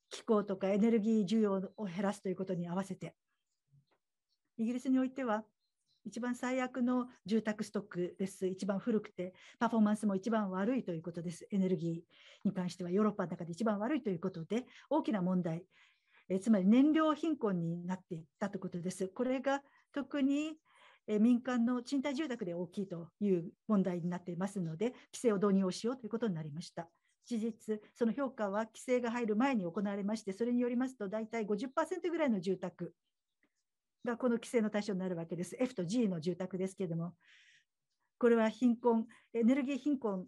気候とかエネルギー需要を減らすということに合わせて、イギリスにおいては一番最悪の住宅ストックです。一番古くて、パフォーマンスも一番悪いということです。エネルギーに関してはヨーロッパの中で一番悪いということで、大きな問題、えつまり燃料貧困になっていったということです。これが特にえ民間の賃貸住宅で大きいという問題になっていますので、規制を導入をしようということになりました。事実、その評価は規制が入る前に行われまして、それによりますと、大体50%ぐらいの住宅がこの規制の対象になるわけです。F と G の住宅ですけれども、これは貧困、エネルギー貧困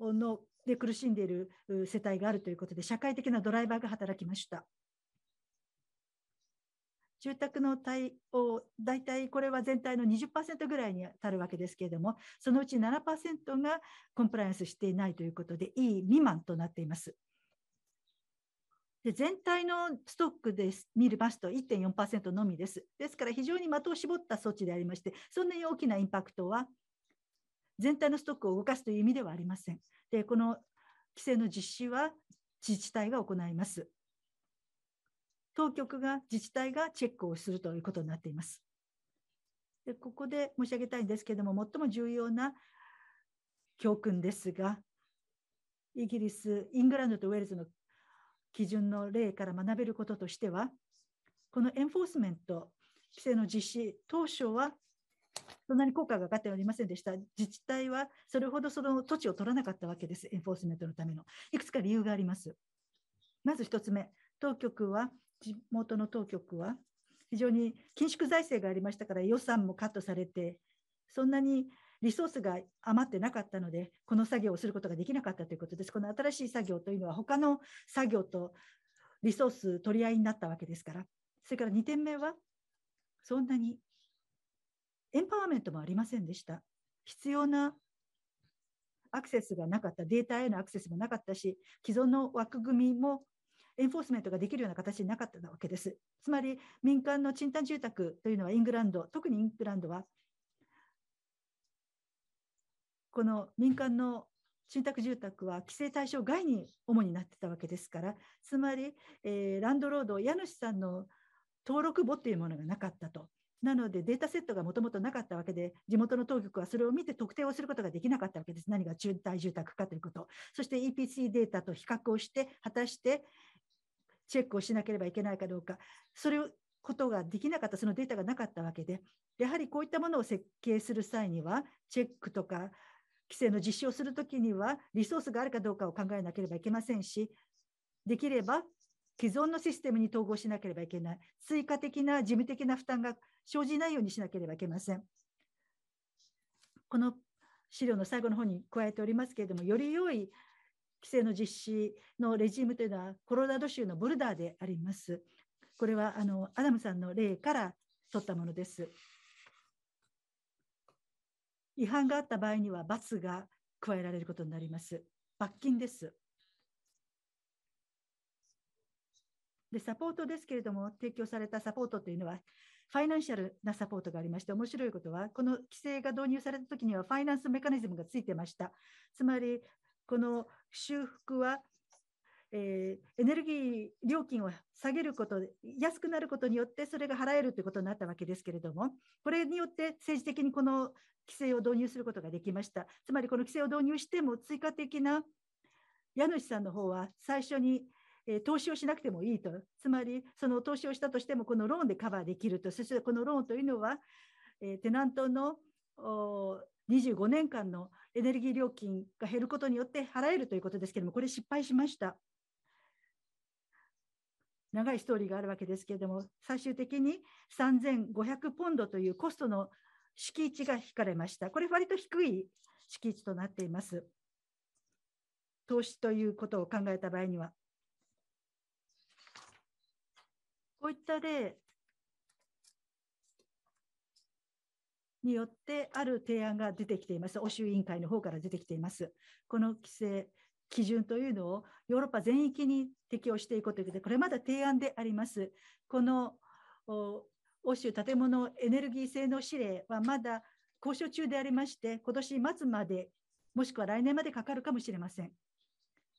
ので苦しんでいる世帯があるということで、社会的なドライバーが働きました。住宅の対応、大体これは全体の20%ぐらいに当たるわけですけれども、そのうち7%がコンプライアンスしていないということで、E 未満となっています。で全体のストックで見ますと1.4%のみです。ですから非常に的を絞った措置でありまして、そんなに大きなインパクトは全体のストックを動かすという意味ではありません。で、この規制の実施は自治体が行います。当局が自治体がチェックをするということになっています。でここで申し上げたいんですけれども、最も重要な教訓ですが、イギリス、イングランドとウェールズの基準の例から学べることとしては、このエンフォースメント、規制の実施、当初はそんなに効果が上がっておりませんでした。自治体はそれほどその土地を取らなかったわけです、エンフォースメントのための。いくつか理由があります。まず1つ目、当局は、地元の当局は、非常に緊縮財政がありましたから、予算もカットされて、そんなにリソースが余ってなかったので、この作業をすることができなかったということです。この新しい作業というのは、他の作業とリソース取り合いになったわけですから。それから2点目は、そんなにエンパワーメントもありませんでした。必要なアクセスがなかった、データへのアクセスもなかったし、既存の枠組みもエンフォースメントができるような形になかったわけです。つまり民間の賃貸住宅というのはイングランド、特にイングランドはこの民間の信託住宅は規制対象外に主になってたわけですからつまり、えー、ランドロード家主さんの登録簿というものがなかったと。なのでデータセットがもともとなかったわけで、地元の当局はそれを見て特定をすることができなかったわけです。何が中滞住宅かということ。そして EPC データと比較をして、果たしてチェックをしなければいけないかどうか、それをことができなかった、そのデータがなかったわけで、やはりこういったものを設計する際には、チェックとか規制の実施をするときには、リソースがあるかどうかを考えなければいけませんし、できれば既存のシステムに統合しなければいけない、追加的な事務的な負担が生じないようにしなければいけません。この資料の最後の方に加えておりますけれども、より良い規制の実施のレジームというのはコロラド州のボルダーであります。これはあのアダムさんの例から取ったものです。違反があった場合には罰が加えられることになります。罰金です。で、サポートですけれども、提供されたサポートというのは、ファイナンシャルなサポートがありまして、面白いことは、この規制が導入されたときには、ファイナンスメカニズムがついてました。つまり、この修復はえー、エネルギー料金を下げることで、安くなることによって、それが払えるということになったわけですけれども、これによって政治的にこの規制を導入することができました。つまり、この規制を導入しても、追加的な家主さんの方は最初にえ投資をしなくてもいいと、つまりその投資をしたとしてもこのローンでカバーできると、そしてこのローンというのは、えテナントの25年間のエネルギー料金が減ることによって払えるということですけれども、これ失敗しました。長いストーリーがあるわけですけれども、最終的に3500ポンドというコストの敷地が引かれました。これ、割と低い敷地となっています。投資ということを考えた場合には。こういった例によって、ある提案が出てきています。欧州委員会の方から出てきています。この規制基準というのをヨーロッパ全域に適用していこうということで、これまだ提案であります。この欧州建物エネルギー性能指令はまだ交渉中でありまして、今年末まで、もしくは来年までかかるかもしれません。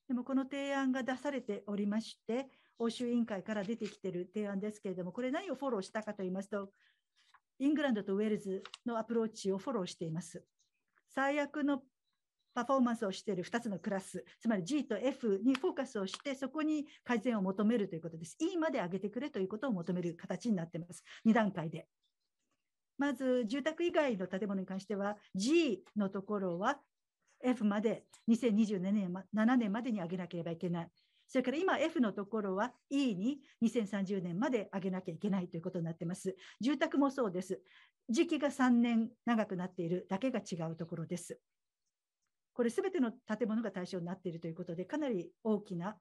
でもこの提案が出されておりまして、欧州委員会から出てきている提案ですけれども、これ何をフォローしたかと言いますと、イングランドとウェールズのアプローチをフォローしています。最悪のパフォーマンスをしている2つのクラス、つまり G と F にフォーカスをして、そこに改善を求めるということです。E まで上げてくれということを求める形になっています。2段階で。まず、住宅以外の建物に関しては、G のところは F まで2027年年までに上げなければいけない。それから今 F のところは E に2030年まで上げなきゃいけないということになっています。住宅もそうです。時期が3年長くなっているだけが違うところです。これ全ての建物が対象になっているということで、かなり大きな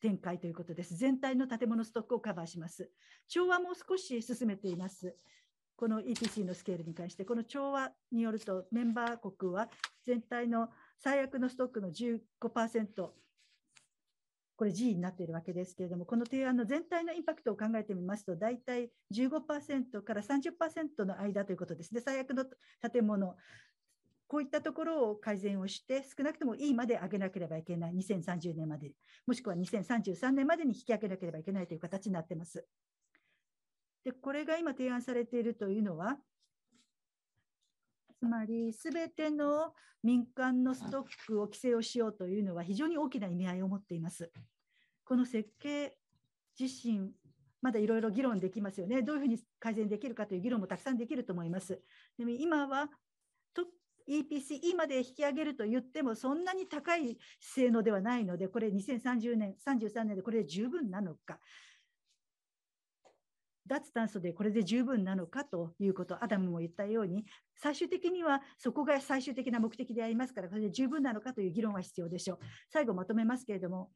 展開ということです。全体の建物ストックをカバーします。調和も少し進めています。この EPC のスケールに関して、この調和によると、メンバー国は全体の最悪のストックの15%、これ G になっているわけですけれども、この提案の全体のインパクトを考えてみますと、大体15%から30%の間ということですね、最悪の建物こういったところを改善をして、少なくとも E まで上げなければいけない、2030年まで、もしくは2033年までに引き上げなければいけないという形になっています。で、これが今提案されているというのは、つまり全ての民間のストックを規制をしようというのは非常に大きな意味合いを持っています。この設計自身まだいろいろ議論できますよね。どういうふうに改善できるかという議論もたくさんできると思います。でも今は EPCE まで引き上げると言ってもそんなに高い性能ではないのでこれ2030年33年でこれで十分なのか脱炭素でこれで十分なのかということアダムも言ったように最終的にはそこが最終的な目的でありますからこれで十分なのかという議論は必要でしょう最後まとめますけれども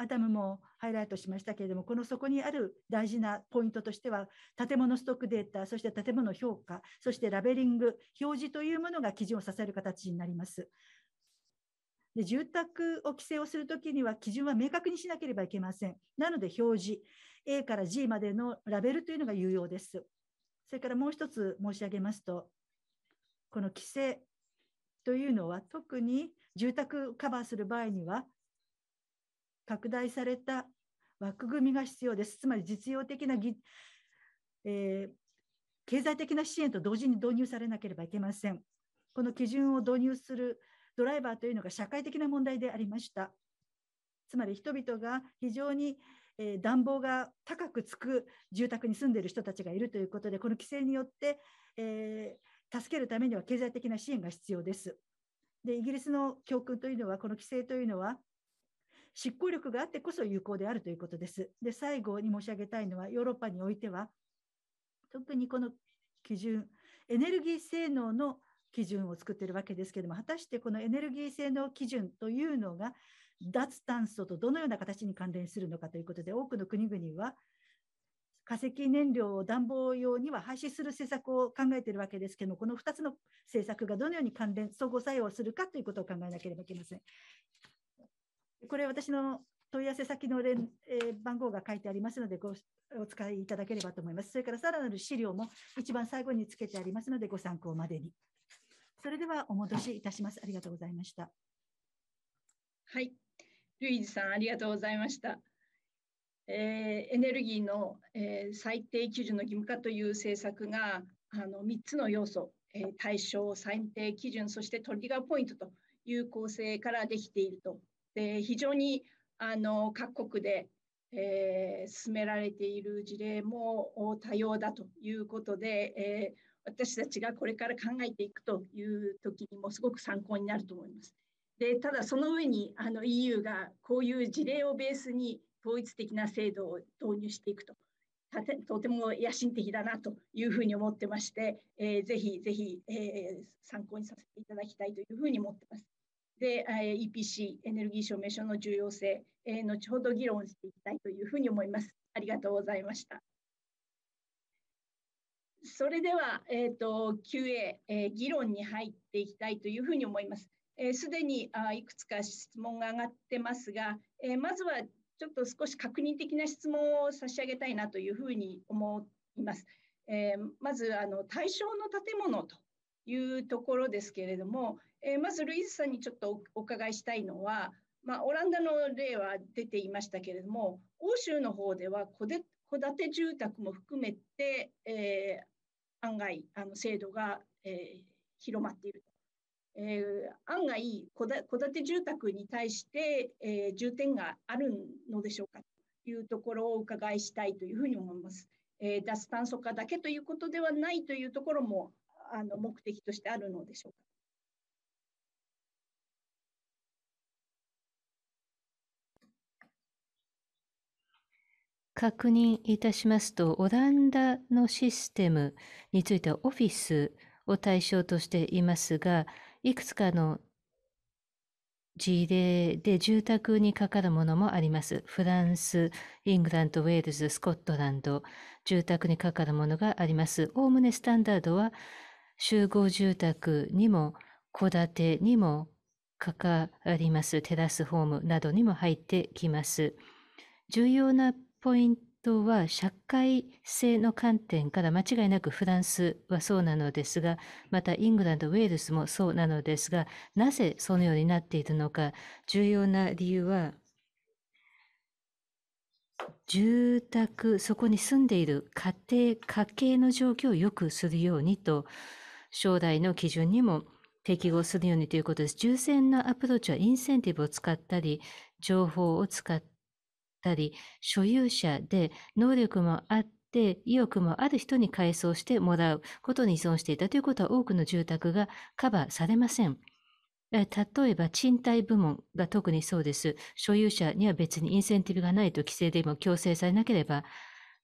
アダムもハイライトしましたけれども、このそこにある大事なポイントとしては、建物ストックデータ、そして建物評価、そしてラベリング、表示というものが基準を支える形になります。で住宅を規制をするときには基準は明確にしなければいけません。なので表示、A から G までのラベルというのが有用です。それからもう一つ申し上げますと、この規制というのは特に住宅カバーする場合には拡大された枠組みが必要です。つまり実用的なぎ、えー、経済的な支援と同時に導入されなければいけません。この基準を導入するドライバーというのが社会的な問題でありました。つまり人々が非常にえ暖房が高くつく住宅に住んでいる人たちがいるということで、この規制によって、えー、助けるためには経済的な支援が必要です。でイギリスの教訓というのは、この規制というのは、執行力があってこそ有効であるということです。で、最後に申し上げたいのは、ヨーロッパにおいては、特にこの基準、エネルギー性能の基準を作っているわけですけれども、果たしてこのエネルギー性能基準というのが、脱炭素とどのような形に関連するのかということで、多くの国々は、化石燃料を暖房用には廃止する政策を考えているわけですけども、この2つの政策がどのように関連、相互作用するかということを考えなければいけません。これ私の問い合わせ先の連、えー、番号が書いてありますのでごお使いいただければと思います。それからさらなる資料も一番最後につけてありますのでご参考までに。それではお戻しいたします。ありがとうございました。はい、ルイーズさんありがとうございました。えー、エネルギーの、えー、最低基準の義務化という政策があの3つの要素、えー、対象、最低基準、そしてトリガーポイントという構成からできているとで非常にあの各国で、えー、進められている事例も多様だということで、えー、私たちがこれから考えていくという時にもすごく参考になると思います。でただその上にあの EU がこういう事例をベースに統一的な制度を導入していくととても野心的だなというふうに思ってまして、えー、ぜひぜひ、えー、参考にさせていただきたいというふうに思ってます。で、EPC、エネルギー証明書の重要性、えー、後ほど議論していきたいというふうに思います。ありがとうございました。それでは、えーと、QA、えー、議論に入っていきたいというふうに思います。す、え、で、ー、にあいくつか質問が上がってますが、えー、まずはちょっと少し確認的な質問を差し上げたいなというふうに思います。えー、まずあの対象の建物というところですけれども、えー、まずルイーズさんにちょっとお伺いしたいのは、まあ、オランダの例は出ていましたけれども欧州の方では戸建て住宅も含めて、えー、案外あの制度が、えー、広まっている。えー、案外戸建て住宅に対して、えー、重点があるのでしょうかというところをお伺いしたいというふうに思います。えー、脱炭素化だけということではないというところもあの目的としてあるのでしょうか。確認いたしますと、オランダのシステムについてはオフィスを対象としていますが、いくつかの事例で住宅にかかるものもあります。フランス、イングランド、ウェールズ、スコットランド、住宅にかかるものがあります。おおむねスタンダードは集合住宅にも戸建てにもかかります。テラスホームなどにも入ってきます。重要なポイントは社会性の観点から間違いなくフランスはそうなのですが、またイングランド、ウェールズもそうなのですが、なぜそのようになっているのか、重要な理由は、住宅、そこに住んでいる家庭、家計の状況を良くするようにと、将来の基準にも適合するようにということです。重戦のアプローチはインセンティブを使ったり、情報を使っったり、所有者で能力もあって、で、意欲もある人に改装してもらうことに依存していたということは多くの住宅がカバーされません。例えば、賃貸部門が特にそうです。所有者には別にインセンティブがないと規制でも強制されなければ、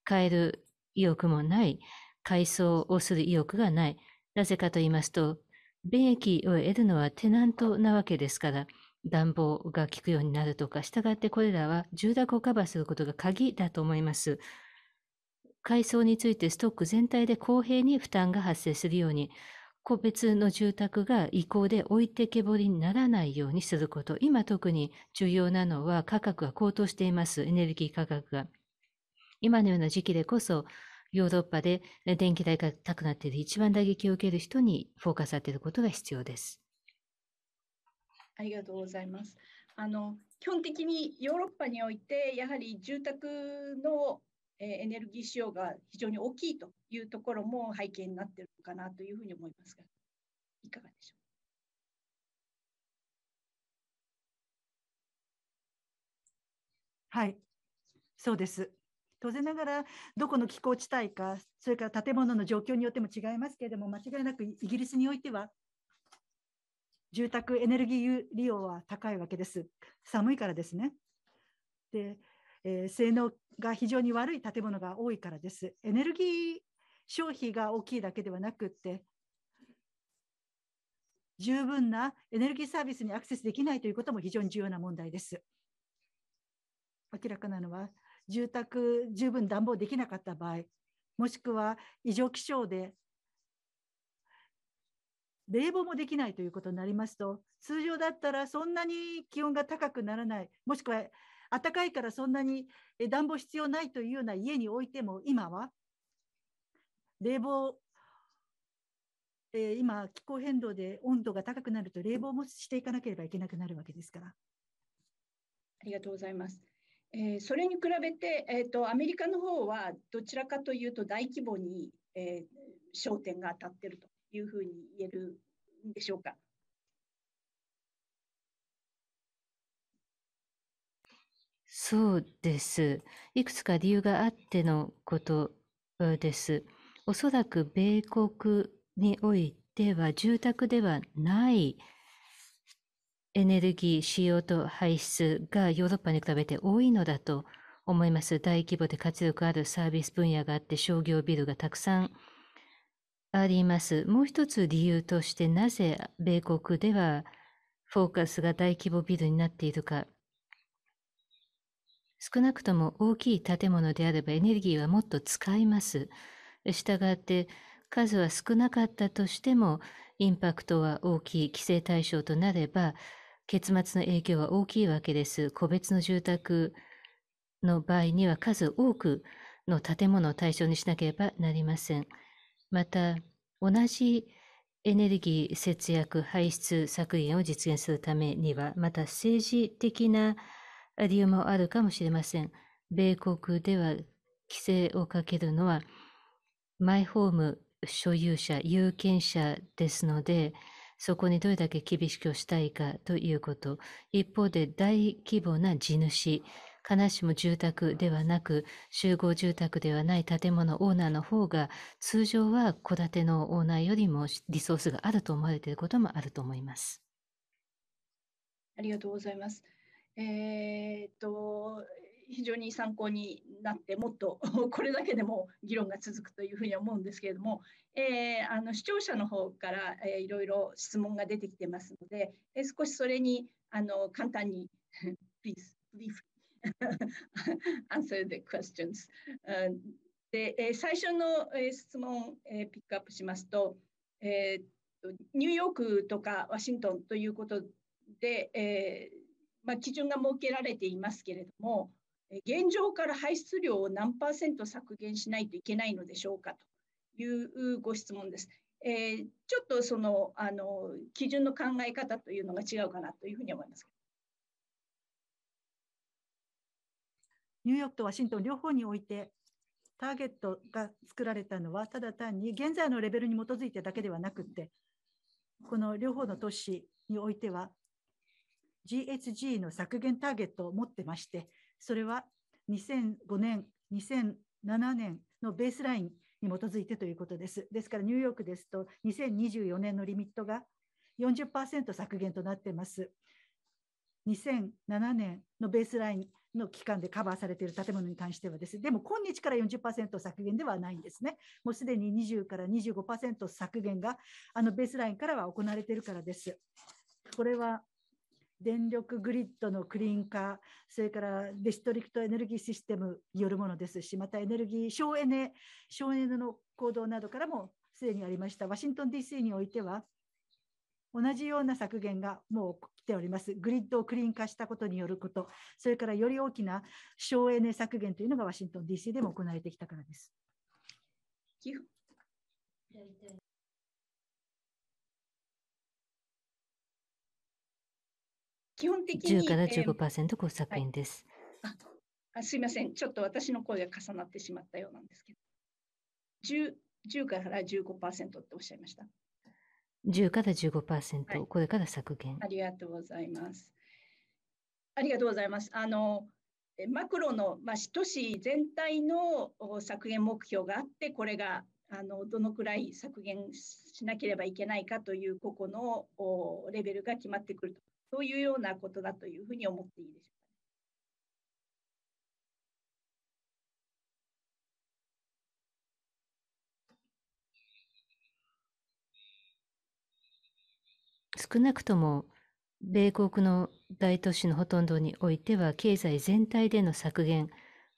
買える意欲もない、改装をする意欲がない。なぜかと言いますと、便益を得るのはテナントなわけですから、暖房が効くようになるとか、したがってこれらは住宅をカバーすることが鍵だと思います。階層についてストック全体で公平に負担が発生するように、個別の住宅が移行で置いてけぼりにならないようにすること。今特に重要なのは価格が高騰しています。エネルギー価格が。今のような時期でこそ、ヨーロッパで電気代が高くなっている一番打撃を受ける人にフォーカスれてることが必要です。ありがとうございます。あの基本的にヨーロッパにおいてやはり住宅のエネルギー使用が非常に大きいというところも背景になってるのかなというふうに思いますが、いかがでしょうはい、そうです。当然ながら、どこの気候地帯か、それから建物の状況によっても違いますけれども、間違いなくイギリスにおいては、住宅エネルギー利用は高いわけです。寒いからですね。で、えー、性能が非常に悪い建物が多いからです。エネルギー消費が大きいだけではなくって、十分なエネルギーサービスにアクセスできないということも非常に重要な問題です。明らかなのは、住宅十分暖房できなかった場合、もしくは異常気象で冷房もできないということになりますと、通常だったらそんなに気温が高くならない、もしくは暖かいからそんなに暖房必要ないというような家においても、今は冷房、えー、今、気候変動で温度が高くなると、冷房もしていかなければいけなくなるわけですから。ありがとうございます。えー、それに比べて、えーと、アメリカの方はどちらかというと大規模に、えー、焦点が当たってるというふうに言えるんでしょうか。そうです。いくつか理由があってのことです。おそらく米国においては住宅ではないエネルギー使用と排出がヨーロッパに比べて多いのだと思います。大規模で活力あるサービス分野があって商業ビルがたくさんあります。もう一つ理由として、なぜ米国ではフォーカスが大規模ビルになっているか。少なくとも大きい建物であればエネルギーはもっと使います。したがって数は少なかったとしてもインパクトは大きい規制対象となれば結末の影響は大きいわけです。個別の住宅の場合には数多くの建物を対象にしなければなりません。また、同じエネルギー節約、排出削減を実現するためには、また政治的な理由もあるかもしれません。米国では規制をかけるのは、マイホーム所有者、有権者ですので、そこにどれだけ厳しくしたいかということ。一方で大規模な地主、必ずしも住宅ではなく、集合住宅ではない建物オーナーの方が、通常は戸建てのオーナーよりもリソースがあると思われていることもあると思います。ありがとうございます。えー、っと、非常に参考になってもっと (laughs) これだけでも議論が続くというふうに思うんですけれども、えー、あの視聴者の方から、えー、いろいろ質問が出てきてますので、えー、少しそれにあの簡単に please (laughs) e (laughs) answer the questions. で、えー、最初の、えー、質問、えー、ピックアップしますと、えーニューヨークとかワシントンということで、えーまあ、基準が設けられていますけれども、現状から排出量を何パーセント削減しないといけないのでしょうかというご質問です。えー、ちょっとそのあの基準の考え方というのが違うかなというふうに思います。ニューヨークとワシントン両方においてターゲットが作られたのはただ単に現在のレベルに基づいてだけではなくてこの両方の都市においては GHG の削減ターゲットを持ってましてそれは2005年2007年のベースラインに基づいてということですですからニューヨークですと2024年のリミットが40%削減となっています2007年のベースラインの期間でカバーされている建物に関してはです、ね、でも今日から40%削減ではないんですね。もうすでに20から25%削減があのベースラインからは行われているからです。これは電力グリッドのクリーン化、それからディストリクトエネルギーシステムによるものですし、またエネルギー、省エネ、省エネの行動などからもすでにありました。ワシントン DC においては、同じような削減がもう来ております。グリッドをクリーン化したことによること、それからより大きな省エネ削減というのがワシントン DC でも行われてきたからです。基本的に10から15%こう削減です、はい、あすみません、ちょっと私の声が重なってしまったようなんですけど、10, 10から15%っておっしゃいました。10から15%、はい、これから削減。ありがとうございます。ありがとうございます。あのマクロの、まあ、都市全体の削減目標があって、これがあのどのくらい削減しなければいけないかというここのレベルが決まってくると、そういうようなことだというふうに思っていいでしょ少なくとも米国の大都市のほとんどにおいては経済全体での削減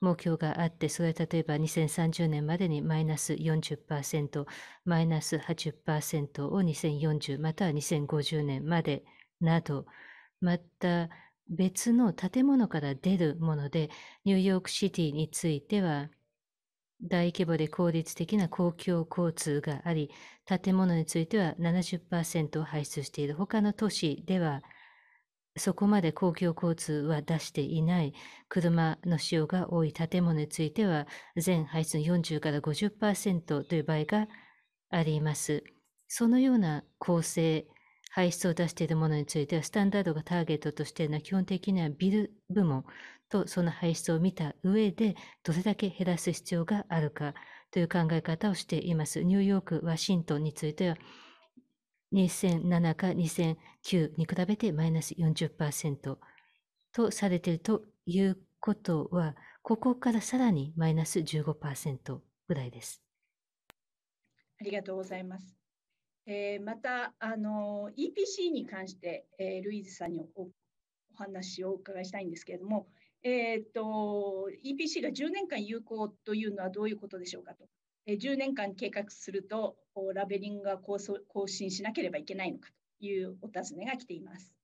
目標があってそれは例えば2030年までにマイナス40%マイナス80%を2040または2050年までなどまた別の建物から出るものでニューヨークシティについては大規模で効率的な公共交通があり、建物については70%を排出している。他の都市では、そこまで公共交通は出していない。車の使用が多い建物については、全排出の40から50%という場合があります。そのような構成、排出を出しているものについては、スタンダードがターゲットとしているのは基本的にはビル部門とその排出を見た上でどれだけ減らす必要があるかという考え方をしています。ニューヨーク、ワシントンについては2007か2009に比べてマイナス40%とされているということは、ここからさらにマイナス15%ぐらいです。ありがとうございます。えー、またあの EPC に関して、えー、ルイーズさんにお話をお伺いしたいんですけれども、えっ、ー、と、EPC が10年間有効というのはどういうことでしょうかと。え10年間計画すると、ラベリングが更新しなければいけないのかというお尋ねが来ています。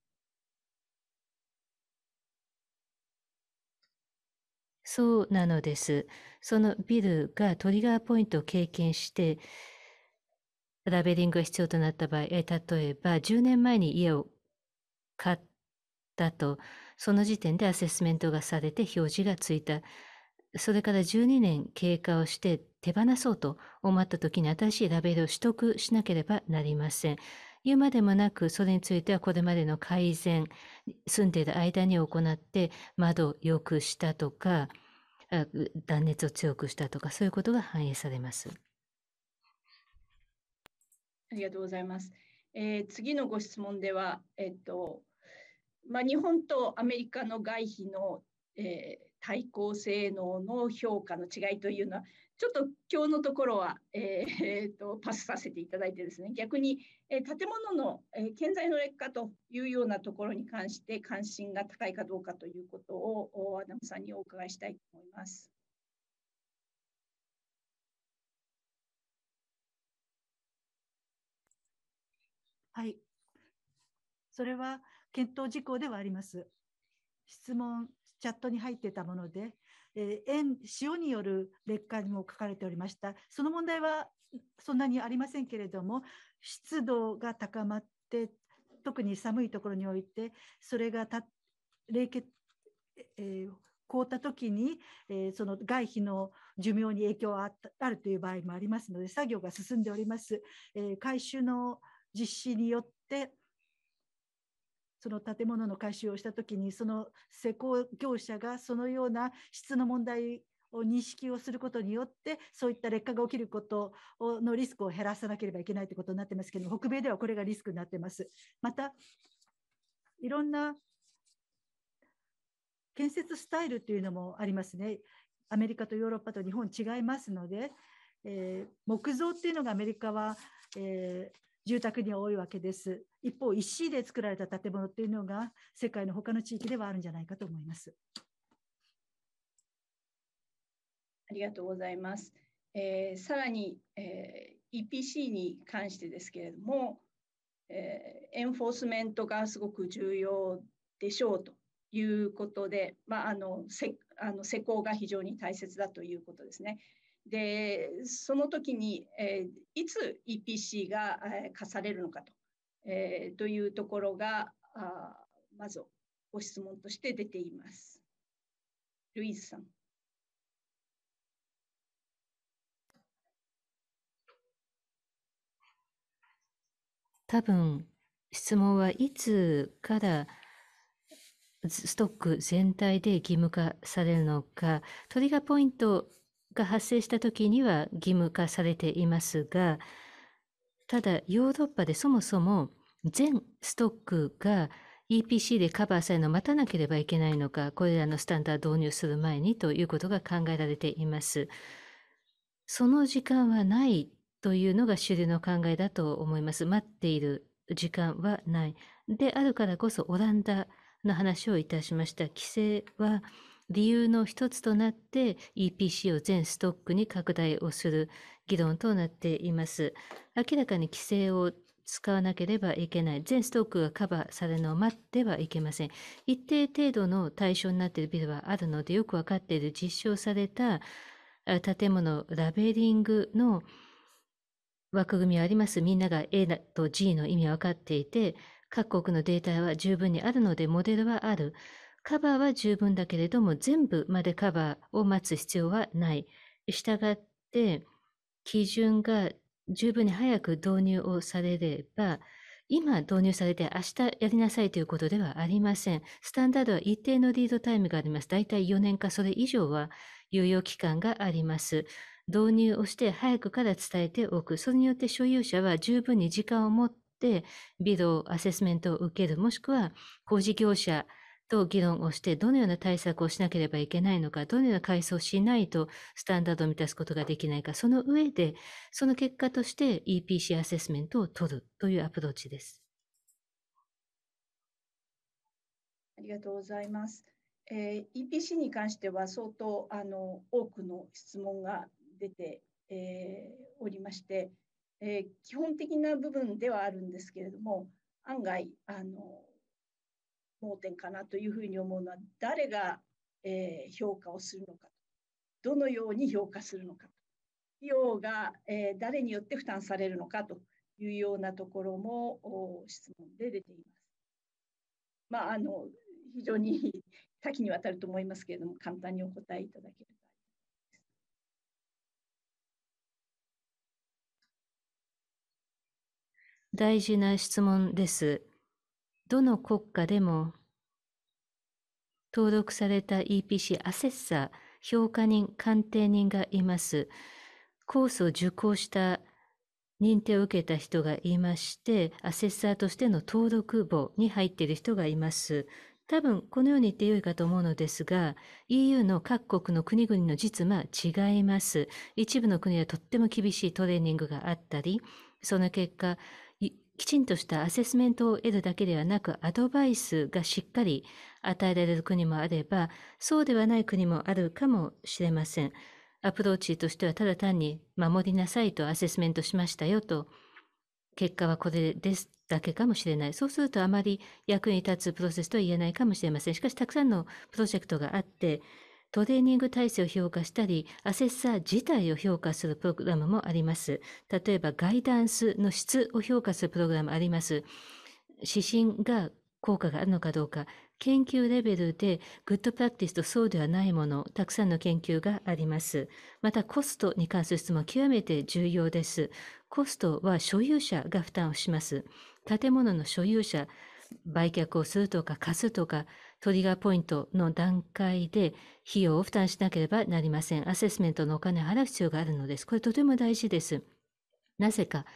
そうなのです。そのビルがトリガーポイントを経験して、ラベリングが必要となった場合、例えば10年前に家を買ったと、その時点でアセスメントがされて表示がついた。それから12年経過をして手放そうと思った時に新しいラベルを取得しなければなりません。言うまでもなく、それについてはこれまでの改善、住んでいる間に行って窓を良くしたとか、断熱を強くしたとか、そういうことが反映されます。ありがとうございます。えー、次のご質問では、えっと、まあ、日本とアメリカの外費の、えー、対抗性能の評価の違いというのはちょっと今日のところは、えーえー、とパスさせていただいてですね逆に、えー、建物の、えー、建材の劣化というようなところに関して関心が高いかどうかということをアダムさんにお伺いしたいと思います。はい、それは検討事項ではあります。質問、チャットに入っていたもので、えー、塩塩による劣化にも書かれておりました。その問題はそんなにありませんけれども、湿度が高まって、特に寒いところにおいて、それがた冷血、えー、凍った時に、えー、その外皮の寿命に影響があるという場合もありますので、作業が進んでおります。えー、回収の実施によって、その建物の改修をした時にその施工業者がそのような質の問題を認識をすることによってそういった劣化が起きることのリスクを減らさなければいけないということになってますけど北米ではこれがリスクになってます。またいろんな建設スタイルというのもありますね。アメリカとヨーロッパと日本違いますので、えー、木造っていうのがアメリカは、えー、住宅には多いわけです。一方、石で作られた建物っていうのが世界の他の地域ではあるんじゃないかと思います。ありがとうございます。えー、さらに、えー、EPC に関してですけれども、えー、エンフォースメントがすごく重要でしょうということで、まあ、あのせあの施工が非常に大切だということですね。でその時に、えー、いつ EPC が、えー、課されるのかと,、えー、というところがあまずご質問として出ています。ルイーズさん。多分質問はいつからストック全体で義務化されるのか、トリガーポイントが発生した時には義務化されていますがただヨーロッパでそもそも全ストックが EPC でカバーされるのを待たなければいけないのかこれらのスタンダードを導入する前にということが考えられています。その時間はないというのが主流の考えだと思います。待っている時間はない。であるからこそオランダの話をいたしました。規制は理由の一つとなって EPC を全ストックに拡大をする議論となっています。明らかに規制を使わなければいけない。全ストックがカバーされるのを待ってはいけません。一定程度の対象になっているビルはあるので、よくわかっている実証された建物、ラベリングの枠組みはあります。みんなが A と G の意味を分かっていて、各国のデータは十分にあるので、モデルはある。カバーは十分だけれども、全部までカバーを待つ必要はない。したがって、基準が十分に早く導入をされれば、今導入されて明日やりなさいということではありません。スタンダードは一定のリードタイムがあります。だいたい4年かそれ以上は猶予期間があります。導入をして早くから伝えておく。それによって所有者は十分に時間を持ってビデオアセスメントを受ける。もしくは工事業者どう議論をして、どのような対策をしなければいけないのか、どのような改装をしないとスタンダードを満たすことができないか、その上で、その結果として EPC アセスメントを取るというアプローチです。ありがとうございます。えー、EPC に関しては相当あの多くの質問が出て、えー、おりまして、えー、基本的な部分ではあるんですけれども案外あの盲点かなというふうに思うのは誰が、えー、評価をするのかどのように評価するのか費用が、えー、誰によって負担されるのかというようなところも質問で出ています。まあ、あの非常に (laughs) 多岐にわたると思いますけれども簡単にお答えいただければ大事な質問です。どの国家でも登録された EPC アセッサー、評価人、鑑定人がいます。コースを受講した認定を受けた人がいまして、アセッサーとしての登録簿に入っている人がいます。多分、このように言ってよいかと思うのですが、EU の各国の国々の実は違います。一部の国はとっても厳しいトレーニングがあったり、その結果、きちんとしたアセスメントを得るだけではなく、アドバイスがしっかり与えられる国もあれば、そうではない国もあるかもしれません。アプローチとしては、ただ単に守りなさいとアセスメントしましたよと、結果はこれですだけかもしれない。そうするとあまり役に立つプロセスとは言えないかもしれません。しかし、たくさんのプロジェクトがあって、トレーニング体制を評価したり、アセッサー自体を評価するプログラムもあります。例えば、ガイダンスの質を評価するプログラムあります。指針が効果があるのかどうか、研究レベルでグッドプラクティスとそうではないもの、たくさんの研究があります。また、コストに関する質問極めて重要です。コストは所有者が負担をします。建物の所有者、売却をするとか貸すとか、トリガーポイントの段階で費用を負担しなければなりません。アセスメントのお金を払う必要があるのです。これとても大事です。なぜか、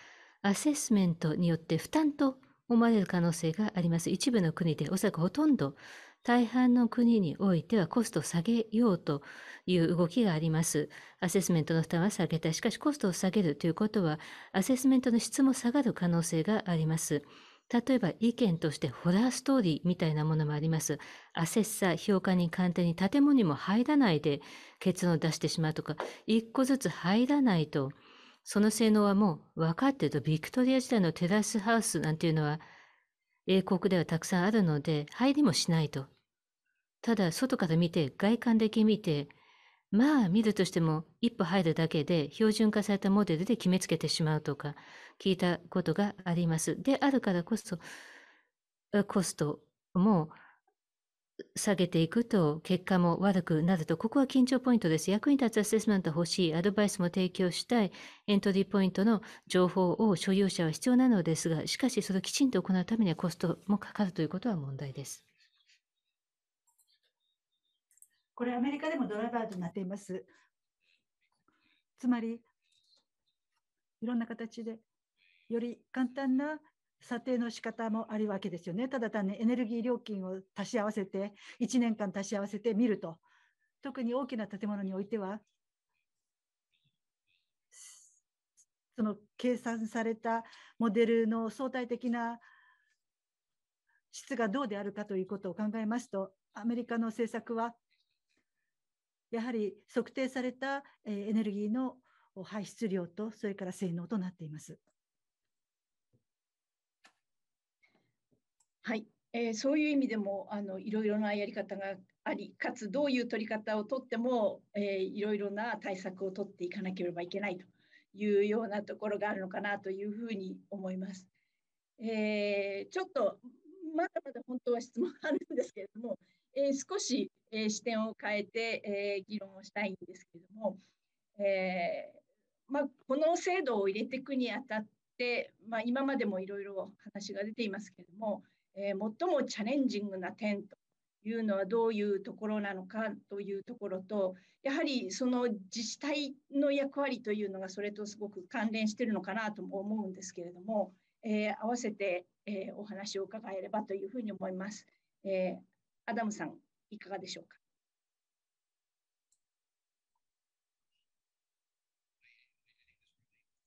アセスメントによって負担と思われる可能性があります。一部の国で、おそらくほとんど、大半の国においてはコストを下げようという動きがあります。アセスメントの負担は下げたい。しかしコストを下げるということは、アセスメントの質も下がる可能性があります。例えば意見としてホラーストーリーみたいなものもあります。アセッサー、評価人、鑑定に建物にも入らないで結論を出してしまうとか、一個ずつ入らないと、その性能はもう分かってると、ビクトリア時代のテラスハウスなんていうのは、英国ではたくさんあるので、入りもしないと。ただ、外から見て、外観だけ見て、まあ見るとしても一歩入るだけで標準化されたモデルで決めつけてしまうとか、聞いたことがあります。であるからこそ、コストも下げていくと結果も悪くなると、ここは緊張ポイントです。役に立つアセスメント欲しい、アドバイスも提供したい、エントリーポイントの情報を所有者は必要なのですが、しかしそれをきちんと行うためにはコストもかかるということは問題です。これアメリカでもドライバーとなっています。つまり、いろんな形でより簡単な査定の仕方もあるわけですよね。ただ単にエネルギー料金を足し合わせて、1年間足し合わせてみると、特に大きな建物においては、その計算されたモデルの相対的な質がどうであるかということを考えますと、アメリカの政策は、やはり測定されたエネルギーの排出量と、それから性能となっています。はい、えー、そういう意味でもあのいろいろなやり方がありかつどういう取り方をとっても、えー、いろいろな対策をとっていかなければいけないというようなところがあるのかなというふうに思います。えー、ちょっとまだまだ本当は質問あるんですけれども、えー、少し、えー、視点を変えて、え議論をしたいんですけれども、えまあ、この制度を入れていくにあたって、まあ、今までもいろいろ話が出ていますけれども、えー、最もチャレンジングな点というのはどういうところなのかというところとやはりその自治体の役割というのがそれとすごく関連しているのかなとも思うんですけれども、えー、合わせて、えー、お話を伺えればというふうに思います。えー、アダムさんいかがでしょうか。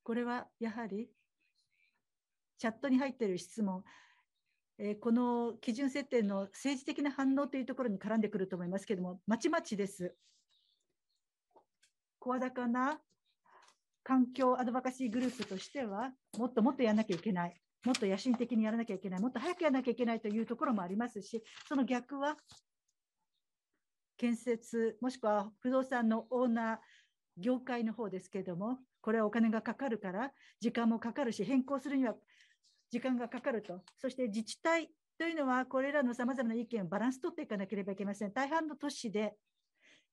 これはやはりチャットに入っている質問えー、この基準設定の政治的な反応というところに絡んでくると思いますけれども、まちまちです。声高な環境アドバカシーグループとしては、もっともっとやらなきゃいけない、もっと野心的にやらなきゃいけない、もっと早くやらなきゃいけないというところもありますし、その逆は、建設、もしくは不動産のオーナー、業界の方ですけれども、これはお金がかかるから、時間もかかるし、変更するには時間がかかると、そして自治体というのは、これらのさまざまな意見をバランス取っていかなければいけません。大半の都市で、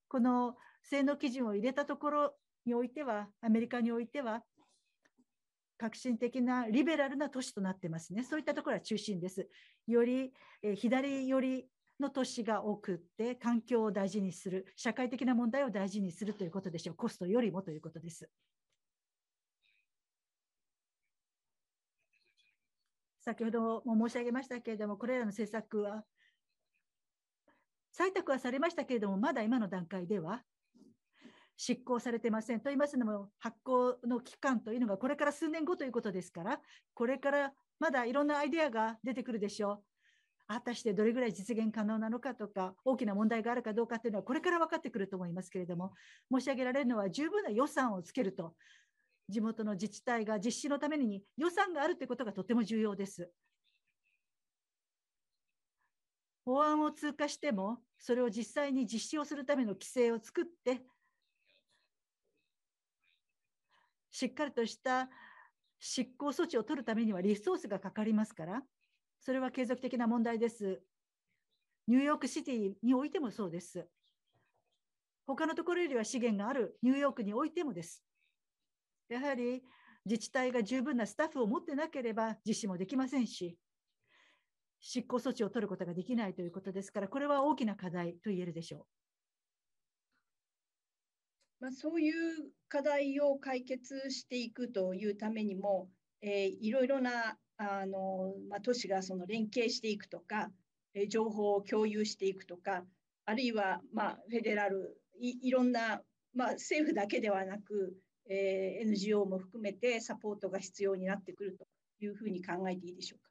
この性能基準を入れたところにおいては、アメリカにおいては、革新的なリベラルな都市となってますね。そういったところが中心です。より、え左寄りの都市が多くって環境を大事にする社会的な問題を大事にするということでしょうコストよりもということです。先ほども申し上げましたけれども、これらの政策は、採択はされましたけれども、まだ今の段階では執行されてません。と言いますのも、発行の期間というのがこれから数年後ということですから、これからまだいろんなアイデアが出てくるでしょう。果たしてどれぐらい実現可能なのかとか、大きな問題があるかどうかというのは、これから分かってくると思いますけれども、申し上げられるのは、十分な予算をつけると、地元の自治体が実施のために予算があるということがとても重要です。法案を通過しても、それを実際に実施をするための規制を作って、しっかりとした執行措置を取るためにはリソースがかかりますから、それは継続的な問題です。ニューヨークシティにおいてもそうです。他のところよりは資源があるニューヨークにおいてもです。やはり自治体が十分なスタッフを持ってなければ実施もできませんし、執行措置を取ることができないということですから、これは大きな課題と言えるでしょう。まあ、そういう課題を解決していくというためにも、えー、いろいろなあの、まあ、都市がその連携していくとか、えー、情報を共有していくとか、あるいは、まあ、フェデラルい、いろんな、まあ、政府だけではなく、えー、NGO も含めてサポートが必要になってくるというふうに考えていいでしょうか。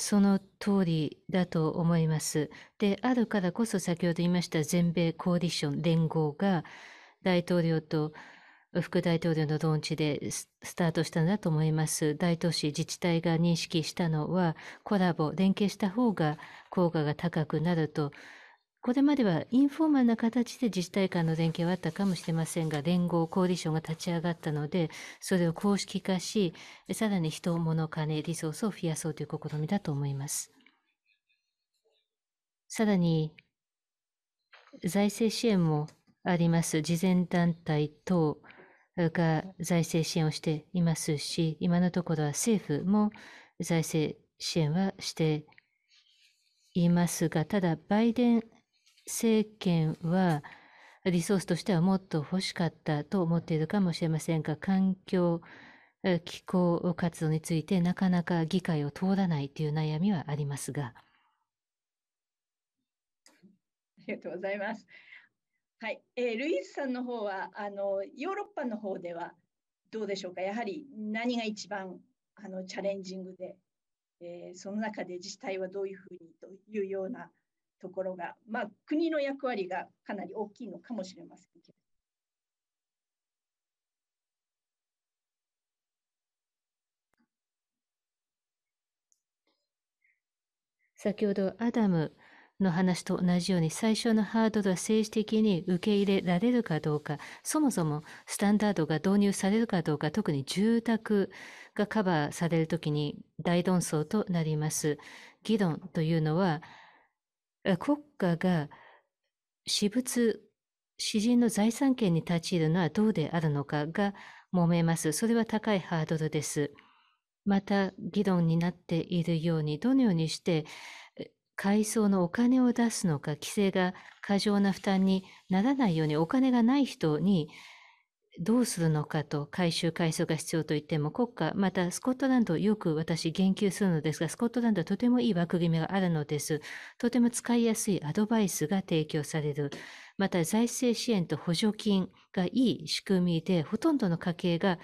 その通りだと思います。で、あるからこそ先ほど言いました全米コーディション連合が大統領と副大統領のドンチでスタートしたんだと思います。大都市自治体が認識したのは、コラボ、連携した方が効果が高くなると、これまではインフォーマルな形で自治体間の連携はあったかもしれませんが、連合、コーディションが立ち上がったので、それを公式化し、さらに人、物、金、リソースを増やそうという試みだと思います。さらに、財政支援もあります。慈善団体等、が財政支援をしていますし、今のところは政府も財政支援はしていますが、ただバイデン政権はリソースとしてはもっと欲しかったと思っているかもしれませんが、環境、気候活動についてなかなか議会を通らないという悩みはありますが。ありがとうございます。はい、えー、ルイーズさんの方はあのヨーロッパの方ではどうでしょうかやはり何が一番あのチャレンジングで、えー、その中で自治体はどういうふうにというようなところが、まあ、国の役割がかなり大きいのかもしれませんけど。先ほどアダムの話と同じように最初のハードルは政治的に受け入れられるかどうか、そもそもスタンダードが導入されるかどうか、特に住宅がカバーされるときに大論争となります。議論というのは、国家が私物、詩人の財産権に立ち入るのはどうであるのかが揉めます。それは高いハードルです。また議論になっているように、どのようにして改装のお金を出すのか、規制が過剰な負担にならないようにお金がない人にどうするのかと改修改装が必要といっても国家、またスコットランドよく私言及するのですが、スコットランドはとてもいい枠組みがあるのです。とても使いやすいアドバイスが提供される。また財政支援と補助金がいい仕組みで、ほとんどの家計が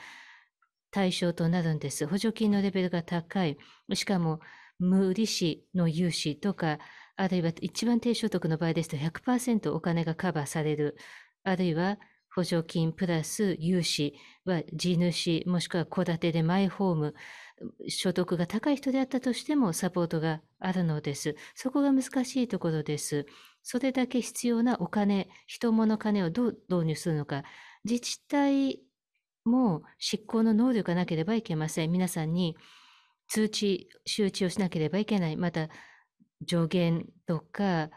対象となるんです。補助金のレベルが高い。しかも、無利子の融資とか、あるいは一番低所得の場合ですと100%お金がカバーされる。あるいは補助金プラス融資は地主もしくは戸建てでマイホーム、所得が高い人であったとしてもサポートがあるのです。そこが難しいところです。それだけ必要なお金、人物金をどう導入するのか。自治体も執行の能力がなければいけません。皆さんに通知、周知をしなければいけない。また、上限とか、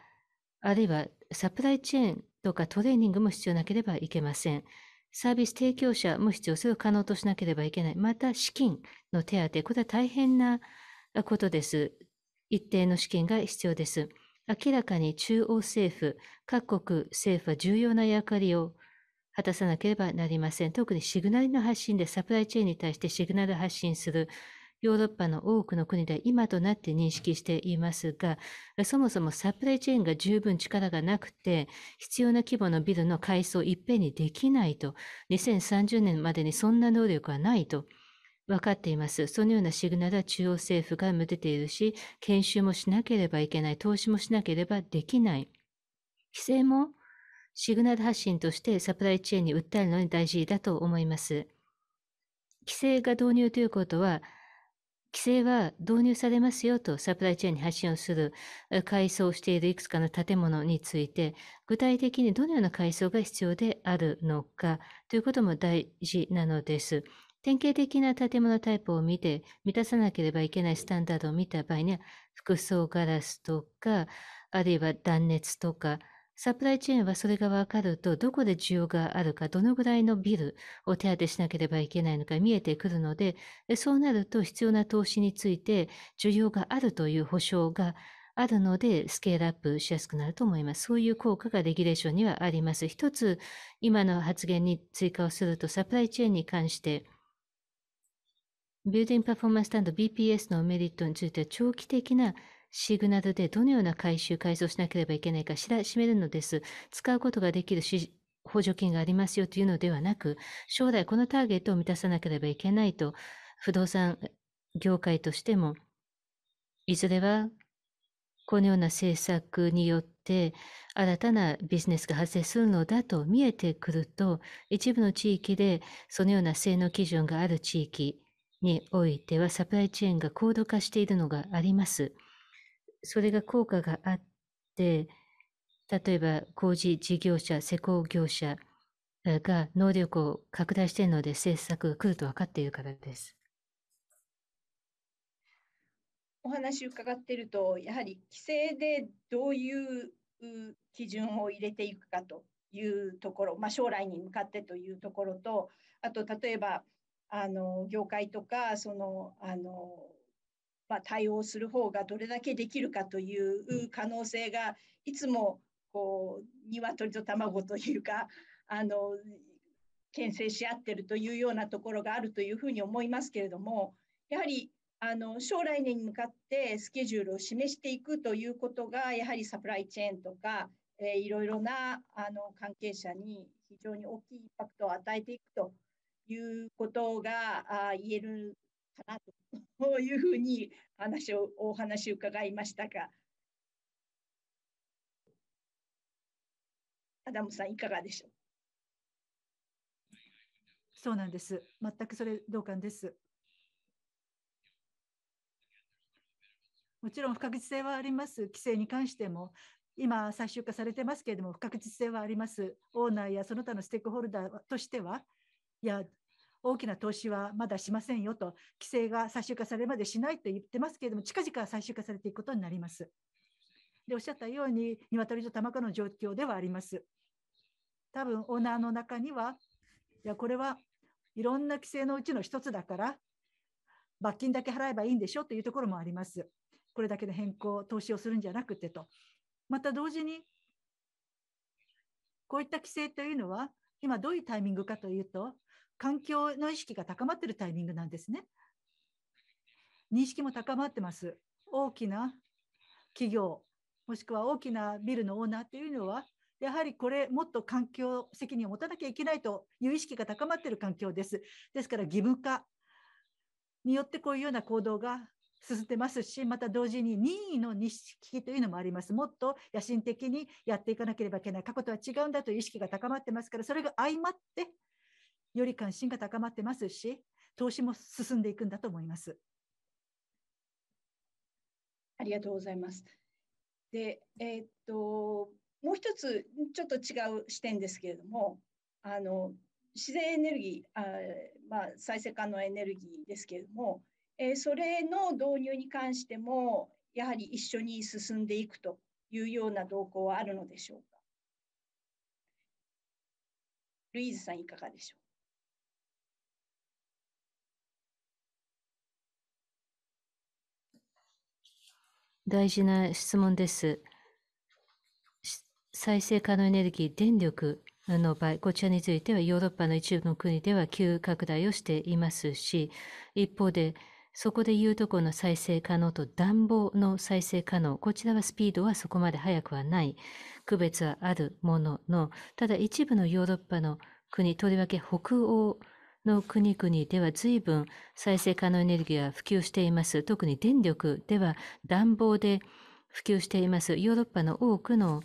あるいはサプライチェーンとかトレーニングも必要なければいけません。サービス提供者も必要、それを可能としなければいけない。また、資金の手当、これは大変なことです。一定の資金が必要です。明らかに中央政府、各国政府は重要な役割を果たさなければなりません。特にシグナルの発信でサプライチェーンに対してシグナル発信するヨーロッパの多くの国では今となって認識していますが、そもそもサプライチェーンが十分力がなくて、必要な規模のビルの改装をいっぺんにできないと、2030年までにそんな能力はないと。分かっています。そのようなシグナルは中央政府が出ているし、研修もしなければいけない、投資もしなければできない。規制もシグナル発信としてサプライチェーンに訴えるのに大事だと思います。規制が導入ということは、規制は導入されますよとサプライチェーンに発信をする改装しているいくつかの建物について、具体的にどのような改装が必要であるのかということも大事なのです。典型的な建物タイプを見て満たさなければいけないスタンダードを見た場合には、服装ガラスとか、あるいは断熱とか、サプライチェーンはそれがわかると、どこで需要があるか、どのぐらいのビルを手当てしなければいけないのか見えてくるので、そうなると必要な投資について需要があるという保証があるので、スケールアップしやすくなると思います。そういう効果がレギュレーションにはあります。一つ、今の発言に追加をすると、サプライチェーンに関して、ビルディングパフォーマンススタンド BPS のメリットについては長期的なシグナルでどのような回収、改造しなければいけないか知ら、しめるのです。使うことができる補助金がありますよというのではなく、将来このターゲットを満たさなければいけないと、不動産業界としても、いずれはこのような政策によって新たなビジネスが発生するのだと見えてくると、一部の地域でそのような性能基準がある地域においてはサプライチェーンが高度化しているのがあります。それが効果があって、例えば工事事業者、施工業者が能力を拡大しているので政策が来ると分かっているからです。お話を伺っていると、やはり規制でどういう基準を入れていくかというところ、まあ、将来に向かってというところと、あと例えばあの業界とかそのあのまあ、対応する方がどれだけできるかという可能性がいつもこう鶏と卵というか (laughs) あの牽制し合ってるというようなところがあるというふうに思いますけれどもやはりあの将来に向かってスケジュールを示していくということがやはりサプライチェーンとか、えー、いろいろなあの関係者に非常に大きいインパクトを与えていくということがあ言えるかなというふうに話をお話を伺いましたがアダムさんいかがでしょうそうなんです全くそれ同感ですもちろん不確実性はあります規制に関しても今最終化されてますけれども不確実性はありますオーナーやその他のステークホルダーとしてはいや大きな投資はまだしませんよと、規制が最終化されるまでしないと言ってますけれども、近々最終化されていくことになります。で、おっしゃったように、鶏と卵の状況ではあります。多分、オーナーの中には、いや、これはいろんな規制のうちの一つだから、罰金だけ払えばいいんでしょというところもあります。これだけの変更、投資をするんじゃなくてと。また同時に、こういった規制というのは、今どういうタイミングかというと、環境の意識が高まっているタイミングなんですね。認識も高まってます。大きな企業、もしくは大きなビルのオーナーというのは、やはりこれ、もっと環境責任を持たなきゃいけないという意識が高まっている環境です。ですから、義務化によってこういうような行動が進んでますし、また同時に任意の認識というのもあります。もっと野心的にやっていかなければいけない、過去とは違うんだという意識が高まってますから、それが相まって、より関心が高まってますし、投資も進んでいくんだと思います。ありがとうございます。で、えー、っと、もう一つちょっと違う視点ですけれども、あの自然エネルギー、あまあ、再生可能エネルギーですけれども、えー、それの導入に関しても、やはり一緒に進んでいくというような動向はあるのでしょうか。ルイーズさん、いかがでしょう大事な質問です。再生可能エネルギー、電力の場合、こちらについてはヨーロッパの一部の国では急拡大をしていますし、一方で、そこで言うとこの再生可能と暖房の再生可能。こちらはスピードはそこまで速くはない。区別はあるものの、ただ一部のヨーロッパの国、とりわけ北欧の国々では随分再生可能エネルギーは普及しています。特に電力では暖房で普及しています。ヨーロッパの多くの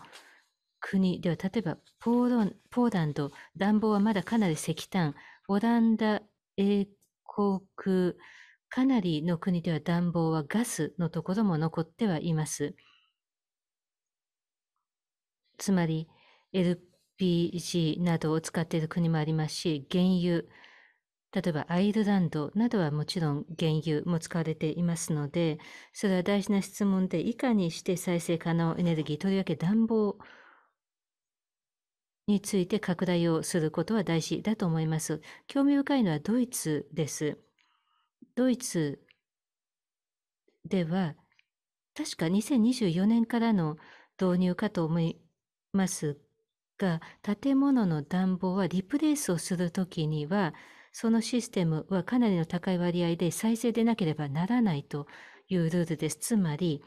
国では、例えばポーロンポーランド、暖房はまだかなり石炭、オランダ、英国、かなりの国では暖房はガスのところも残ってはいます。つまり LPG などを使っている国もありますし、原油、例えばアイルランドなどはもちろん原油も使われていますので、それは大事な質問で、いかにして再生可能エネルギー、とりわけ暖房について拡大をすることは大事だと思います。興味深いのはドイツです。ドイツでは、確か2024年からの導入かと思いますが、建物の暖房はリプレイスをするときには、そのシステムはかなりの高い割合で再生でなければならないというルールです。つまり、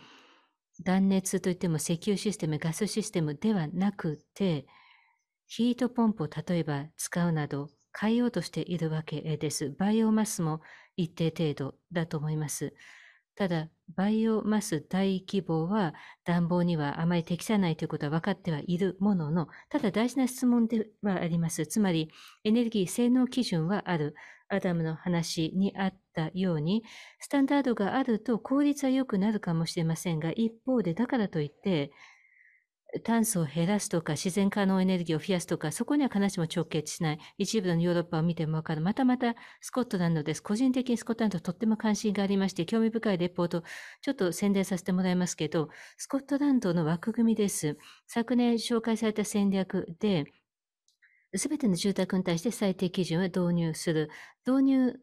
断熱といっても石油システム、ガスシステムではなくて、ヒートポンプを例えば使うなど変えようとしているわけです。バイオマスも一定程度だと思います。ただ、バイオマス大規模は暖房にはあまり適さないということは分かってはいるものの、ただ大事な質問ではあります。つまり、エネルギー性能基準はある。アダムの話にあったように、スタンダードがあると効率は良くなるかもしれませんが、一方でだからといって、炭素を減らすとか自然可能エネルギーを増やすとか、そこには必ずしも直結しない。一部のヨーロッパを見ても分かる。またまたスコットランドです。個人的にスコットランドとっても関心がありまして、興味深いレポート、ちょっと宣伝させてもらいますけど、スコットランドの枠組みです。昨年紹介された戦略で、すべての住宅に対して最低基準は導入する。導入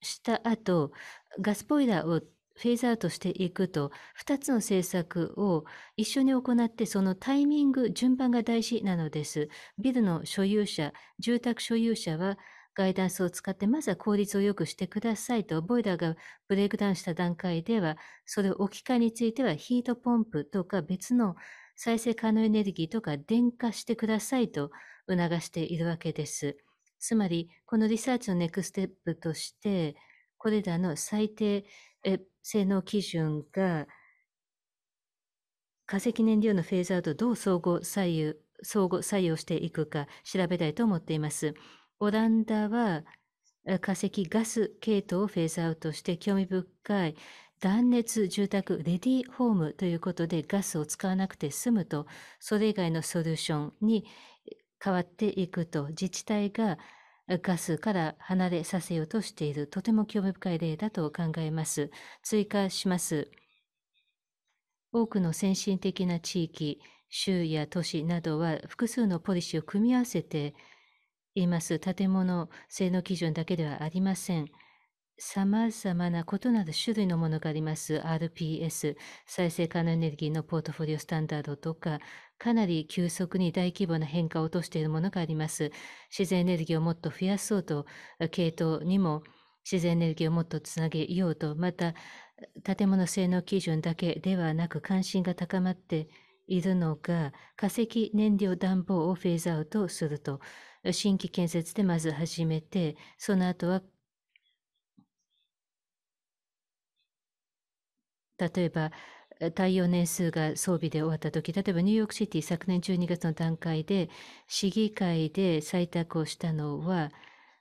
した後、ガスボイラーをフェーズアウトしていくと、二つの政策を一緒に行って、そのタイミング、順番が大事なのです。ビルの所有者、住宅所有者は、ガイダンスを使って、まずは効率を良くしてくださいと、ボイラーがブレイクダウンした段階では、それを置き換えについては、ヒートポンプとか別の再生可能エネルギーとか電化してくださいと促しているわけです。つまり、このリサーチのネクステップとして、これらの最低性能基準が化石燃料のフェーズアウトをどう相互左右相互作用していくか調べたいと思っています。オランダは化石ガス系統をフェーズアウトして興味深い断熱住宅レディーホームということでガスを使わなくて済むとそれ以外のソリューションに変わっていくと自治体がガスから離れさせようとしている、とても興味深い例だと考えます。追加します。多くの先進的な地域、州や都市などは複数のポリシーを組み合わせています。建物性能基準だけではありません。様々な異なる種類のものがあります RPS、再生可能エネルギーのポートフォリオスタンダードとか、かなり急速に大規模な変化を落としているものがあります。自然エネルギーをもっと増やそうと、系統にも自然エネルギーをもっとつなげようと、また、建物性能基準だけではなく関心が高まっているのが、化石燃料暖房をフェーズアウトすると、新規建設でまず始めて、その後は例えば、耐用年数が装備で終わった時、例えばニューヨークシティ昨年12月の段階で、市議会で採択をしたのは、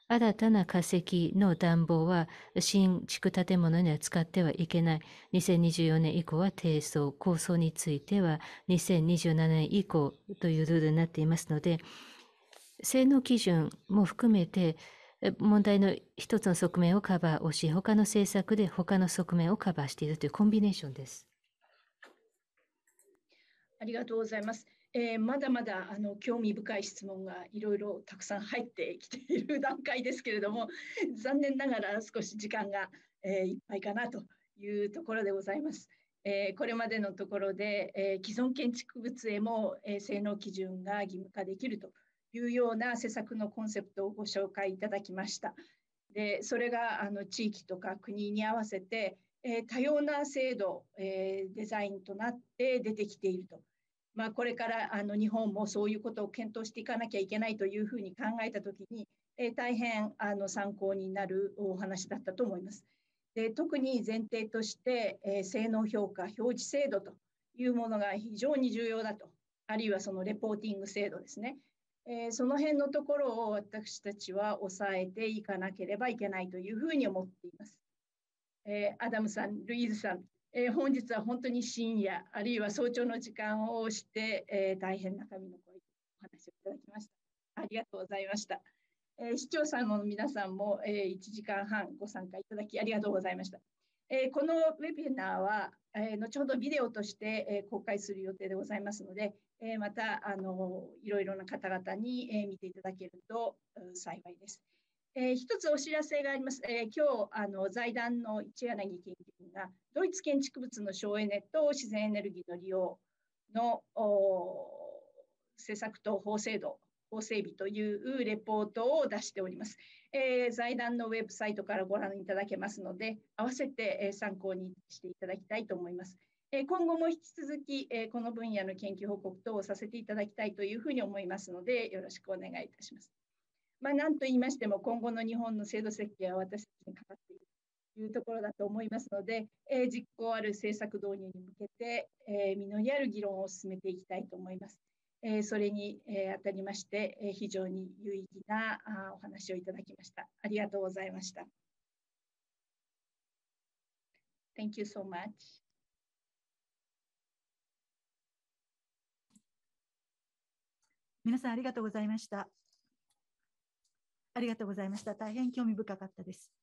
新たな化石の暖房は新築建物には使ってはいけない。2024年以降は低層、構想については2027年以降というルールになっていますので、性能基準も含めて問題の一つの側面をカバーをし、他の政策で他の側面をカバーしているというコンビネーションです。ありがとうございます。えー、まだまだあの興味深い質問がいろいろたくさん入ってきている段階ですけれども、(laughs) 残念ながら少し時間が、えー、いっぱいかなというところでございます。えー、これまでのところで、え既存建築物へも、え性能基準が義務化できるというような施策のコンセプトをご紹介いただきました。でそれがあの地域とか国に合わせて、えー、多様な制度、えー、デザインとなって出てきていると。まあ、これからあの日本もそういうことを検討していかなきゃいけないというふうに考えた時に、えー、大変あの参考になるお話だったと思います。で特に前提として、え性能評価表示制度というものが非常に重要だとあるいはそのレポーティング制度ですねえー、その辺のところを私たちは抑えていかなければいけないというふうに思っています。えー、アダムさん、ルイーズさん、えー、本日は本当に深夜、あるいは早朝の時間をして、え大変な身の声お話をいただきました。ありがとうございました。え長さんの皆さんも、え1時間半ご参加いただきありがとうございました。えこのウェビナーは、え後ほどビデオとして、え公開する予定でございますので、えまたあのいろいろな方々に、え見ていただけると幸いです。えー、一つお知らせがあります。えー、今日あの財団の一柳研究員がドイツ建築物の省エネと自然エネルギーの利用の政策と法制度法整備というレポートを出しております、えー、財団のウェブサイトからご覧いただけますので、合わせて参考にしていただきたいと思います。え今後も引き続き、えこの分野の研究報告等をさせていただきたいというふうに思いますので、よろしくお願いいたします。まあ、なんと言いましても、今後の日本の制度設計は私たちにかかっているというところだと思いますので、え実行ある政策導入に向けて、え実りある議論を進めていきたいと思います。えそれに、え当たりまして、え非常に有意義なあお話をいただきました。ありがとうございました。Thank you so much. 皆さんありがとうございました。ありがとうございました。大変興味深かったです。